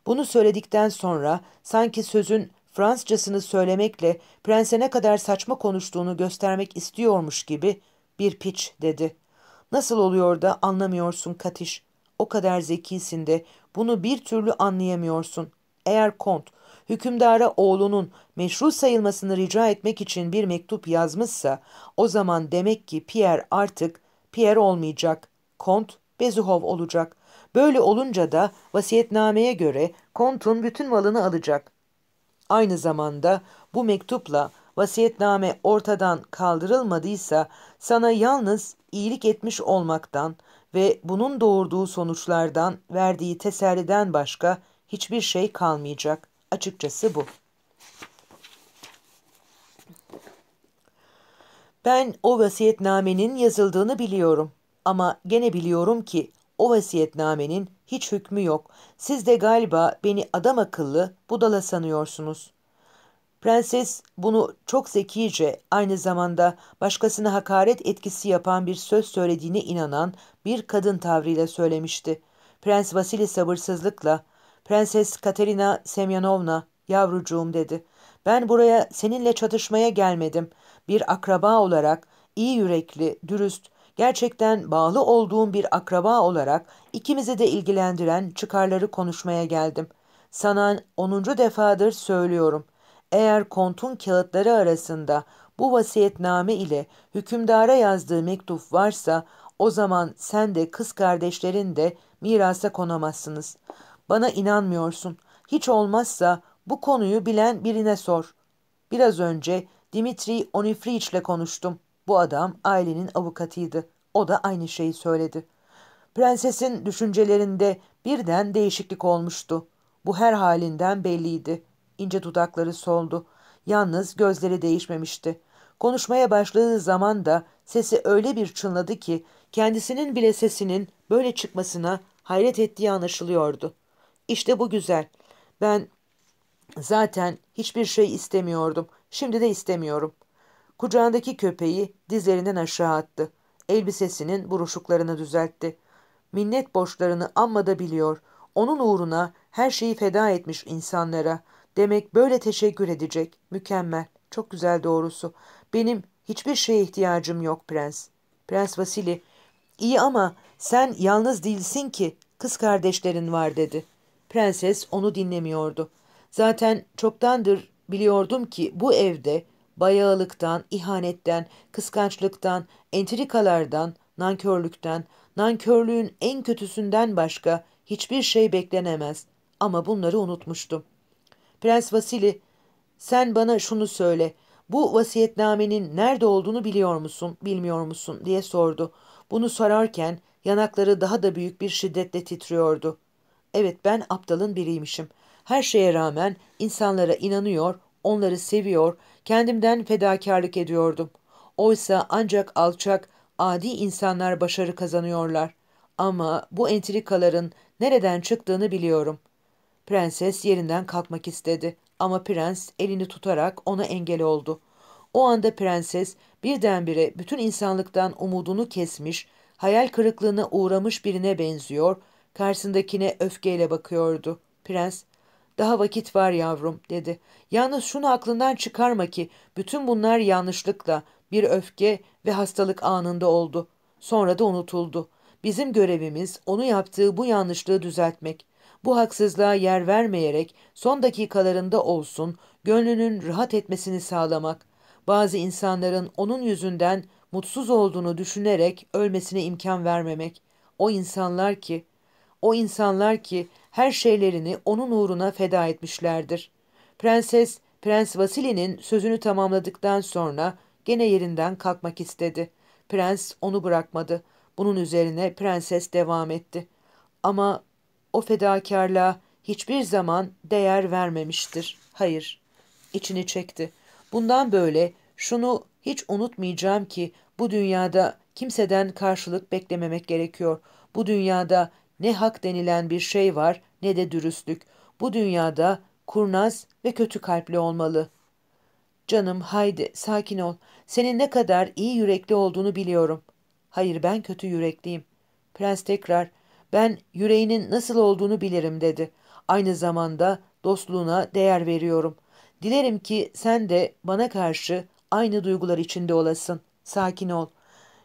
Bunu söyledikten sonra sanki sözün Fransızcasını söylemekle prense ne kadar saçma konuştuğunu göstermek istiyormuş gibi bir piç dedi. Nasıl oluyor da anlamıyorsun Katiş? O kadar zekisin de bunu bir türlü anlayamıyorsun. Eğer kont hükümdara oğlunun meşru sayılmasını rica etmek için bir mektup yazmışsa o zaman demek ki Pierre artık Pierre olmayacak, Kont Bezuhov olacak. Böyle olunca da vasiyetnameye göre Kont'un bütün malını alacak. Aynı zamanda bu mektupla vasiyetname ortadan kaldırılmadıysa sana yalnız iyilik etmiş olmaktan ve bunun doğurduğu sonuçlardan verdiği teselliden başka hiçbir şey kalmayacak. Açıkçası bu. Ben o vasiyetnamenin yazıldığını biliyorum ama gene biliyorum ki o vasiyetnamenin hiç hükmü yok. Siz de galiba beni adam akıllı budala sanıyorsunuz. Prenses bunu çok zekice aynı zamanda başkasına hakaret etkisi yapan bir söz söylediğine inanan bir kadın tavrıyla söylemişti. Prens Vasili sabırsızlıkla Prenses Katerina Semyonovna, yavrucuğum dedi. Ben buraya seninle çatışmaya gelmedim. Bir akraba olarak, iyi yürekli, dürüst, gerçekten bağlı olduğum bir akraba olarak ikimizi de ilgilendiren çıkarları konuşmaya geldim. Sana onuncu defadır söylüyorum. Eğer kontun kağıtları arasında bu vasiyetname ile hükümdara yazdığı mektup varsa o zaman sen de kız kardeşlerin de mirasa konamazsınız. Bana inanmıyorsun. Hiç olmazsa bu konuyu bilen birine sor. Biraz önce Dimitri ile konuştum. Bu adam ailenin avukatıydı. O da aynı şeyi söyledi. Prensesin düşüncelerinde birden değişiklik olmuştu. Bu her halinden belliydi. İnce dudakları soldu. Yalnız gözleri değişmemişti. Konuşmaya başladığı zaman da sesi öyle bir çınladı ki kendisinin bile sesinin böyle çıkmasına hayret ettiği anlaşılıyordu. İşte bu güzel. Ben zaten hiçbir şey istemiyordum. Şimdi de istemiyorum. Kucağındaki köpeği dizlerinden aşağı attı. Elbisesinin buruşuklarını düzeltti. Minnet borçlarını amma da biliyor. Onun uğruna her şeyi feda etmiş insanlara. Demek böyle teşekkür edecek. Mükemmel. Çok güzel doğrusu. Benim hiçbir şeye ihtiyacım yok prens. Prens Vasili, İyi ama sen yalnız değilsin ki. Kız kardeşlerin var dedi.'' Prenses onu dinlemiyordu. Zaten çoktandır biliyordum ki bu evde bayağılıktan, ihanetten, kıskançlıktan, entrikalardan, nankörlükten, nankörlüğün en kötüsünden başka hiçbir şey beklenemez. Ama bunları unutmuştum. Prens Vasili, sen bana şunu söyle. Bu vasiyetnamenin nerede olduğunu biliyor musun, bilmiyor musun diye sordu. Bunu sorarken yanakları daha da büyük bir şiddetle titriyordu. Evet ben aptalın biriymişim. Her şeye rağmen insanlara inanıyor, onları seviyor, kendimden fedakarlık ediyordum. Oysa ancak alçak, adi insanlar başarı kazanıyorlar. Ama bu entrikaların nereden çıktığını biliyorum. Prenses yerinden kalkmak istedi ama prens elini tutarak ona engel oldu. O anda prenses birdenbire bütün insanlıktan umudunu kesmiş, hayal kırıklığına uğramış birine benziyor Karşısındakine öfkeyle bakıyordu. Prens, daha vakit var yavrum dedi. Yalnız şunu aklından çıkarma ki bütün bunlar yanlışlıkla bir öfke ve hastalık anında oldu. Sonra da unutuldu. Bizim görevimiz onu yaptığı bu yanlışlığı düzeltmek. Bu haksızlığa yer vermeyerek son dakikalarında olsun gönlünün rahat etmesini sağlamak. Bazı insanların onun yüzünden mutsuz olduğunu düşünerek ölmesine imkan vermemek. O insanlar ki o insanlar ki her şeylerini onun uğruna feda etmişlerdir. Prenses, Prens Vasili'nin sözünü tamamladıktan sonra gene yerinden kalkmak istedi. Prens onu bırakmadı. Bunun üzerine prenses devam etti. Ama o fedakarlığa hiçbir zaman değer vermemiştir. Hayır. içini çekti. Bundan böyle şunu hiç unutmayacağım ki bu dünyada kimseden karşılık beklememek gerekiyor. Bu dünyada ne hak denilen bir şey var ne de dürüstlük. Bu dünyada kurnaz ve kötü kalpli olmalı. Canım haydi sakin ol. Senin ne kadar iyi yürekli olduğunu biliyorum. Hayır ben kötü yürekliyim. Prens tekrar ben yüreğinin nasıl olduğunu bilirim dedi. Aynı zamanda dostluğuna değer veriyorum. Dilerim ki sen de bana karşı aynı duygular içinde olasın. Sakin ol.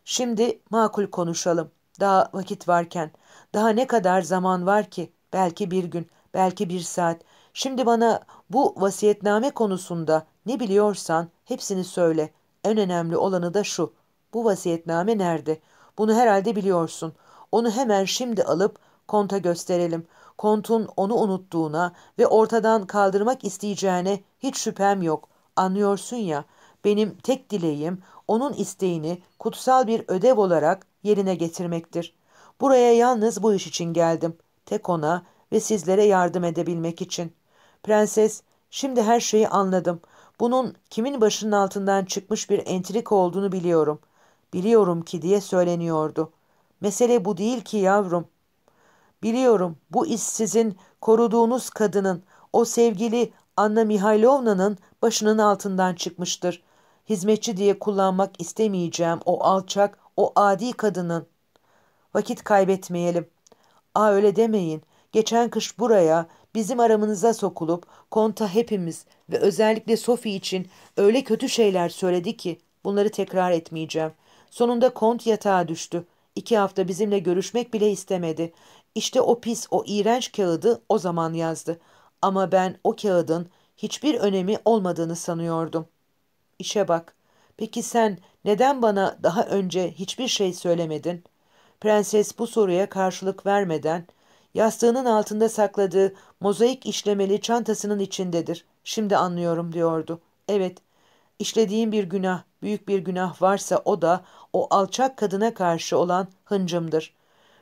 Şimdi makul konuşalım. Daha vakit varken.'' Daha ne kadar zaman var ki? Belki bir gün, belki bir saat. Şimdi bana bu vasiyetname konusunda ne biliyorsan hepsini söyle. En önemli olanı da şu. Bu vasiyetname nerede? Bunu herhalde biliyorsun. Onu hemen şimdi alıp konta gösterelim. Kontun onu unuttuğuna ve ortadan kaldırmak isteyeceğine hiç şüphem yok. Anlıyorsun ya, benim tek dileğim onun isteğini kutsal bir ödev olarak yerine getirmektir.'' Buraya yalnız bu iş için geldim. Tek ona ve sizlere yardım edebilmek için. Prenses, şimdi her şeyi anladım. Bunun kimin başının altından çıkmış bir entrik olduğunu biliyorum. Biliyorum ki diye söyleniyordu. Mesele bu değil ki yavrum. Biliyorum bu iş sizin koruduğunuz kadının, o sevgili Anna Mihailovna'nın başının altından çıkmıştır. Hizmetçi diye kullanmak istemeyeceğim o alçak, o adi kadının. Vakit kaybetmeyelim. Aa öyle demeyin. Geçen kış buraya bizim aramınıza sokulup konta hepimiz ve özellikle Sophie için öyle kötü şeyler söyledi ki bunları tekrar etmeyeceğim. Sonunda kont yatağa düştü. İki hafta bizimle görüşmek bile istemedi. İşte o pis, o iğrenç kağıdı o zaman yazdı. Ama ben o kağıdın hiçbir önemi olmadığını sanıyordum. İşe bak. Peki sen neden bana daha önce hiçbir şey söylemedin? Prenses bu soruya karşılık vermeden yastığının altında sakladığı mozaik işlemeli çantasının içindedir. Şimdi anlıyorum diyordu. Evet, işlediğim bir günah, büyük bir günah varsa o da o alçak kadına karşı olan hıncımdır.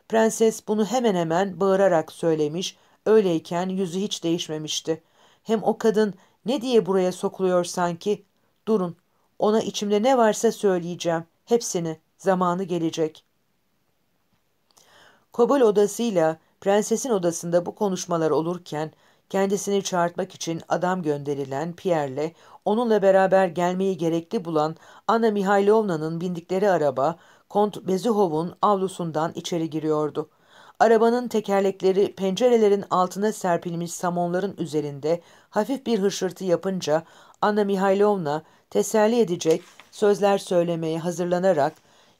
Prenses bunu hemen hemen bağırarak söylemiş, öyleyken yüzü hiç değişmemişti. Hem o kadın ne diye buraya sokuluyor sanki? Durun, ona içimde ne varsa söyleyeceğim, hepsini, zamanı gelecek.'' Kobol odasıyla prensesin odasında bu konuşmalar olurken kendisini çağırtmak için adam gönderilen Pierre'le onunla beraber gelmeyi gerekli bulan Anna Mihailovna'nın bindikleri araba Kont Bezuhov'un avlusundan içeri giriyordu. Arabanın tekerlekleri pencerelerin altına serpilmiş samonların üzerinde hafif bir hışırtı yapınca Anna Mihailovna teselli edecek sözler söylemeye hazırlanarak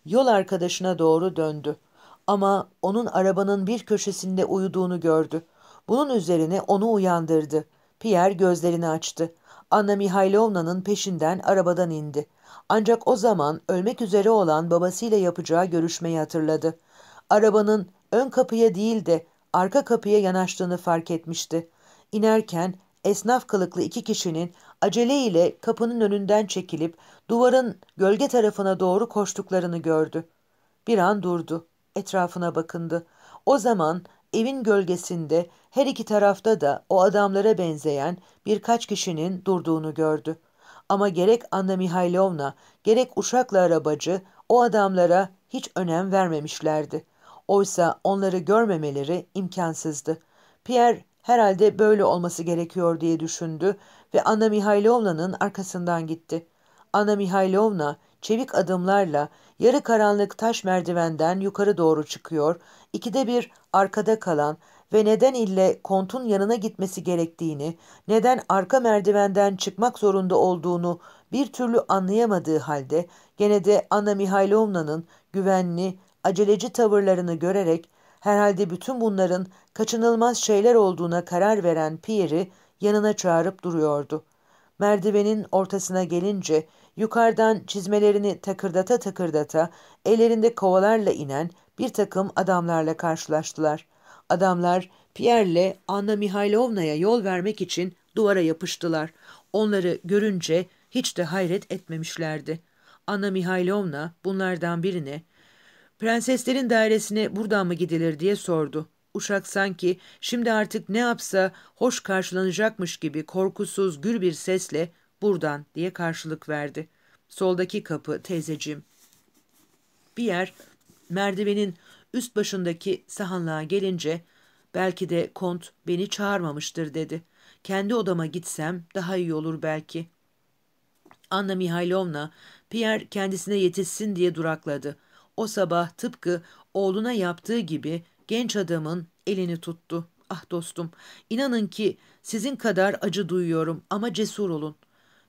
yol arkadaşına doğru döndü. Ama onun arabanın bir köşesinde uyuduğunu gördü. Bunun üzerine onu uyandırdı. Pierre gözlerini açtı. Anna Mihailovna'nın peşinden arabadan indi. Ancak o zaman ölmek üzere olan babasıyla yapacağı görüşmeyi hatırladı. Arabanın ön kapıya değil de arka kapıya yanaştığını fark etmişti. İnerken esnaf kılıklı iki kişinin aceleyle kapının önünden çekilip duvarın gölge tarafına doğru koştuklarını gördü. Bir an durdu. Etrafına bakındı. O zaman evin gölgesinde her iki tarafta da o adamlara benzeyen birkaç kişinin durduğunu gördü. Ama gerek Anna Mihailovna gerek uşaklı arabacı o adamlara hiç önem vermemişlerdi. Oysa onları görmemeleri imkansızdı. Pierre herhalde böyle olması gerekiyor diye düşündü ve Anna Mihailovna'nın arkasından gitti. Anna Mihailovna çevik adımlarla yarı karanlık taş merdivenden yukarı doğru çıkıyor, ikide bir arkada kalan ve neden ille kontun yanına gitmesi gerektiğini, neden arka merdivenden çıkmak zorunda olduğunu bir türlü anlayamadığı halde gene de Anna Mihailovna'nın güvenli, aceleci tavırlarını görerek herhalde bütün bunların kaçınılmaz şeyler olduğuna karar veren Pierre'i yanına çağırıp duruyordu. Merdivenin ortasına gelince yukarıdan çizmelerini takırdata takırdata ellerinde kovalarla inen bir takım adamlarla karşılaştılar. Adamlar Pierre'le Anna Mihailovna'ya yol vermek için duvara yapıştılar. Onları görünce hiç de hayret etmemişlerdi. Anna Mihailovna bunlardan birine ''Prenseslerin dairesine buradan mı gidilir?'' diye sordu. Uşak sanki şimdi artık ne yapsa hoş karşılanacakmış gibi korkusuz gül bir sesle Buradan diye karşılık verdi. Soldaki kapı teyzeciğim. Bir yer merdivenin üst başındaki sahanlığa gelince belki de kont beni çağırmamıştır dedi. Kendi odama gitsem daha iyi olur belki. Anna Mihailovna, Pierre kendisine yetişsin diye durakladı. O sabah tıpkı oğluna yaptığı gibi genç adamın elini tuttu. Ah dostum, inanın ki sizin kadar acı duyuyorum ama cesur olun.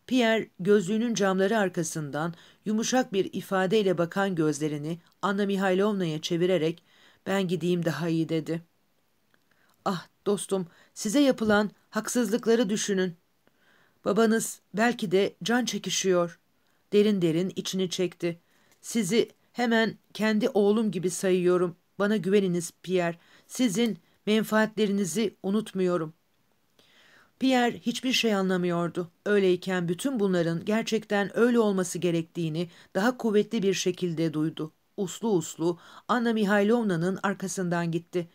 Pierre gözlüğünün camları arkasından yumuşak bir ifadeyle bakan gözlerini Anna Mihailovna'ya çevirerek ben gideyim daha iyi dedi. Ah dostum size yapılan haksızlıkları düşünün. Babanız belki de can çekişiyor. Derin derin içini çekti. Sizi hemen kendi oğlum gibi sayıyorum. Bana güveniniz Pierre. Sizin menfaatlerinizi unutmuyorum.'' Pierre hiçbir şey anlamıyordu. Öyleyken bütün bunların gerçekten öyle olması gerektiğini daha kuvvetli bir şekilde duydu. Uslu uslu Anna Mihailovna'nın arkasından gitti.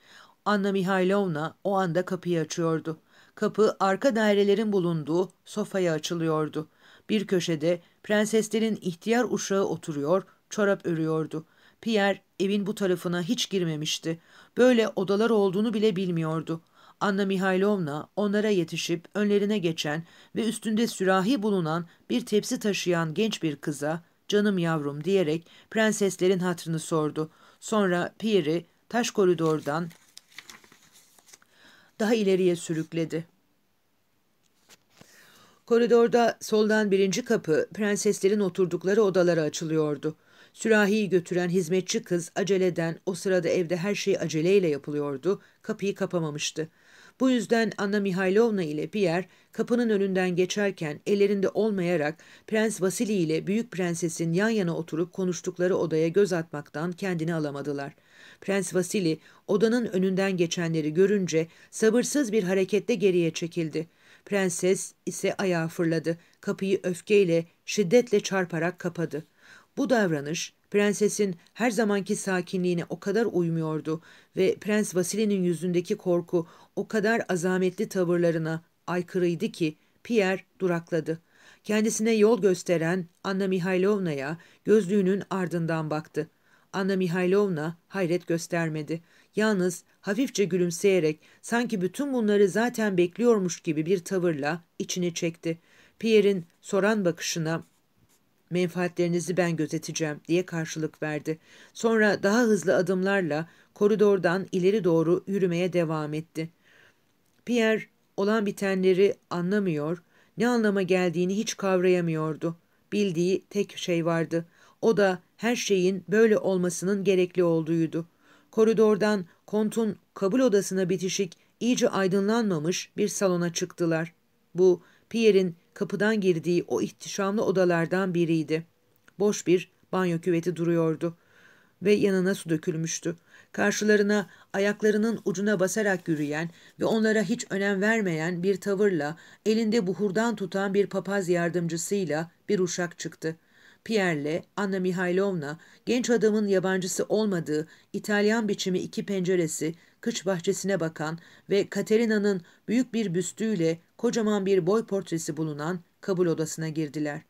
Anna Mihailovna o anda kapıyı açıyordu. Kapı arka dairelerin bulunduğu sofaya açılıyordu. Bir köşede prenseslerin ihtiyar uşağı oturuyor, çorap örüyordu. Pierre evin bu tarafına hiç girmemişti. Böyle odalar olduğunu bile bilmiyordu.'' Anna Mihailovna onlara yetişip önlerine geçen ve üstünde sürahi bulunan bir tepsi taşıyan genç bir kıza canım yavrum diyerek prenseslerin hatrını sordu. Sonra Pierre'i taş koridordan daha ileriye sürükledi. Koridorda soldan birinci kapı prenseslerin oturdukları odalara açılıyordu. Sürahiyi götüren hizmetçi kız aceleden o sırada evde her şey aceleyle yapılıyordu. Kapıyı kapamamıştı. Bu yüzden Anna Mihailovna ile Pierre kapının önünden geçerken ellerinde olmayarak Prens Vasili ile Büyük Prenses'in yan yana oturup konuştukları odaya göz atmaktan kendini alamadılar. Prens Vasili odanın önünden geçenleri görünce sabırsız bir hareketle geriye çekildi. Prenses ise ayağa fırladı, kapıyı öfkeyle, şiddetle çarparak kapadı. Bu davranış prensesin her zamanki sakinliğine o kadar uymuyordu ve Prens Vasili'nin yüzündeki korku o kadar azametli tavırlarına aykırıydı ki Pierre durakladı. Kendisine yol gösteren Anna Mihailovna'ya gözlüğünün ardından baktı. Anna Mihailovna hayret göstermedi. Yalnız hafifçe gülümseyerek sanki bütün bunları zaten bekliyormuş gibi bir tavırla içini çekti. Pierre'in soran bakışına menfaatlerinizi ben gözeteceğim diye karşılık verdi. Sonra daha hızlı adımlarla koridordan ileri doğru yürümeye devam etti. Pierre olan bitenleri anlamıyor, ne anlama geldiğini hiç kavrayamıyordu. Bildiği tek şey vardı. O da her şeyin böyle olmasının gerekli olduğuydu. Koridordan kontun kabul odasına bitişik iyice aydınlanmamış bir salona çıktılar. Bu Pierre'in kapıdan girdiği o ihtişamlı odalardan biriydi. Boş bir banyo küveti duruyordu ve yanına su dökülmüştü karşılarına ayaklarının ucuna basarak yürüyen ve onlara hiç önem vermeyen bir tavırla elinde buhurdan tutan bir papaz yardımcısıyla bir uşak çıktı. Pierre'le Anna Mihailovna genç adamın yabancısı olmadığı İtalyan biçimi iki penceresi kış bahçesine bakan ve Katerina'nın büyük bir büstüyle kocaman bir boy portresi bulunan kabul odasına girdiler.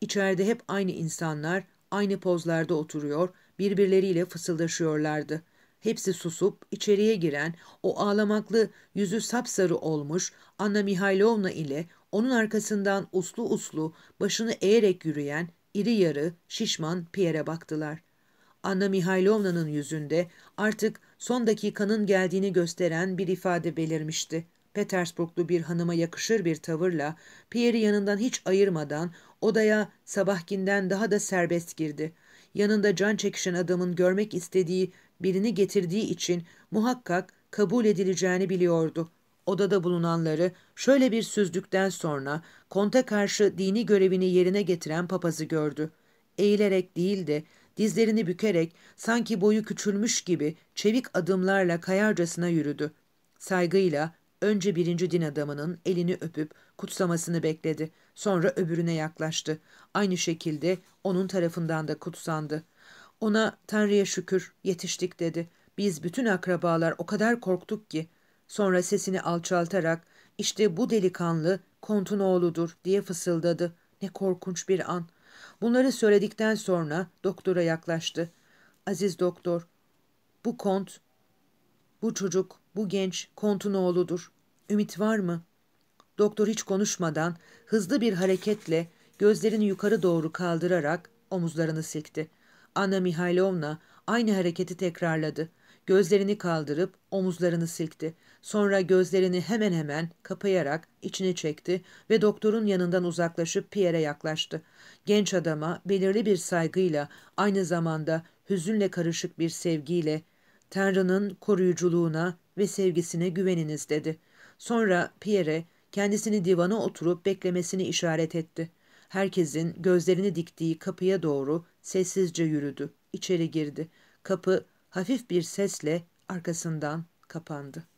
İçeride hep aynı insanlar aynı pozlarda oturuyor birbirleriyle fısıldaşıyorlardı. Hepsi susup içeriye giren o ağlamaklı yüzü sapsarı olmuş Anna Mihailovna ile onun arkasından uslu uslu başını eğerek yürüyen iri yarı şişman Pierre'e baktılar. Anna Mihailovna'nın yüzünde artık son dakikanın geldiğini gösteren bir ifade belirmişti. Petersburglu bir hanıma yakışır bir tavırla Pierre'i yanından hiç ayırmadan odaya sabahkinden daha da serbest girdi yanında can çekişen adamın görmek istediği birini getirdiği için muhakkak kabul edileceğini biliyordu. Odada bulunanları şöyle bir süzdükten sonra konta karşı dini görevini yerine getiren papazı gördü. Eğilerek değil de dizlerini bükerek sanki boyu küçülmüş gibi çevik adımlarla kayarcasına yürüdü. Saygıyla Önce birinci din adamının elini öpüp kutsamasını bekledi. Sonra öbürüne yaklaştı. Aynı şekilde onun tarafından da kutsandı. Ona Tanrı'ya şükür yetiştik dedi. Biz bütün akrabalar o kadar korktuk ki. Sonra sesini alçaltarak işte bu delikanlı kontun oğludur diye fısıldadı. Ne korkunç bir an. Bunları söyledikten sonra doktora yaklaştı. Aziz doktor, bu kont, bu çocuk bu genç Kontunoğlu'dur. Ümit var mı? Doktor hiç konuşmadan hızlı bir hareketle gözlerini yukarı doğru kaldırarak omuzlarını silkti. Anna Mihailovna aynı hareketi tekrarladı. Gözlerini kaldırıp omuzlarını silkti. Sonra gözlerini hemen hemen kapayarak içine çekti ve doktorun yanından uzaklaşıp Pierre'e yaklaştı. Genç adama belirli bir saygıyla aynı zamanda hüzünle karışık bir sevgiyle Tanrı'nın koruyuculuğuna ve sevgisine güveniniz dedi. Sonra Pierre kendisini divana oturup beklemesini işaret etti. Herkesin gözlerini diktiği kapıya doğru sessizce yürüdü. İçeri girdi. Kapı hafif bir sesle arkasından kapandı.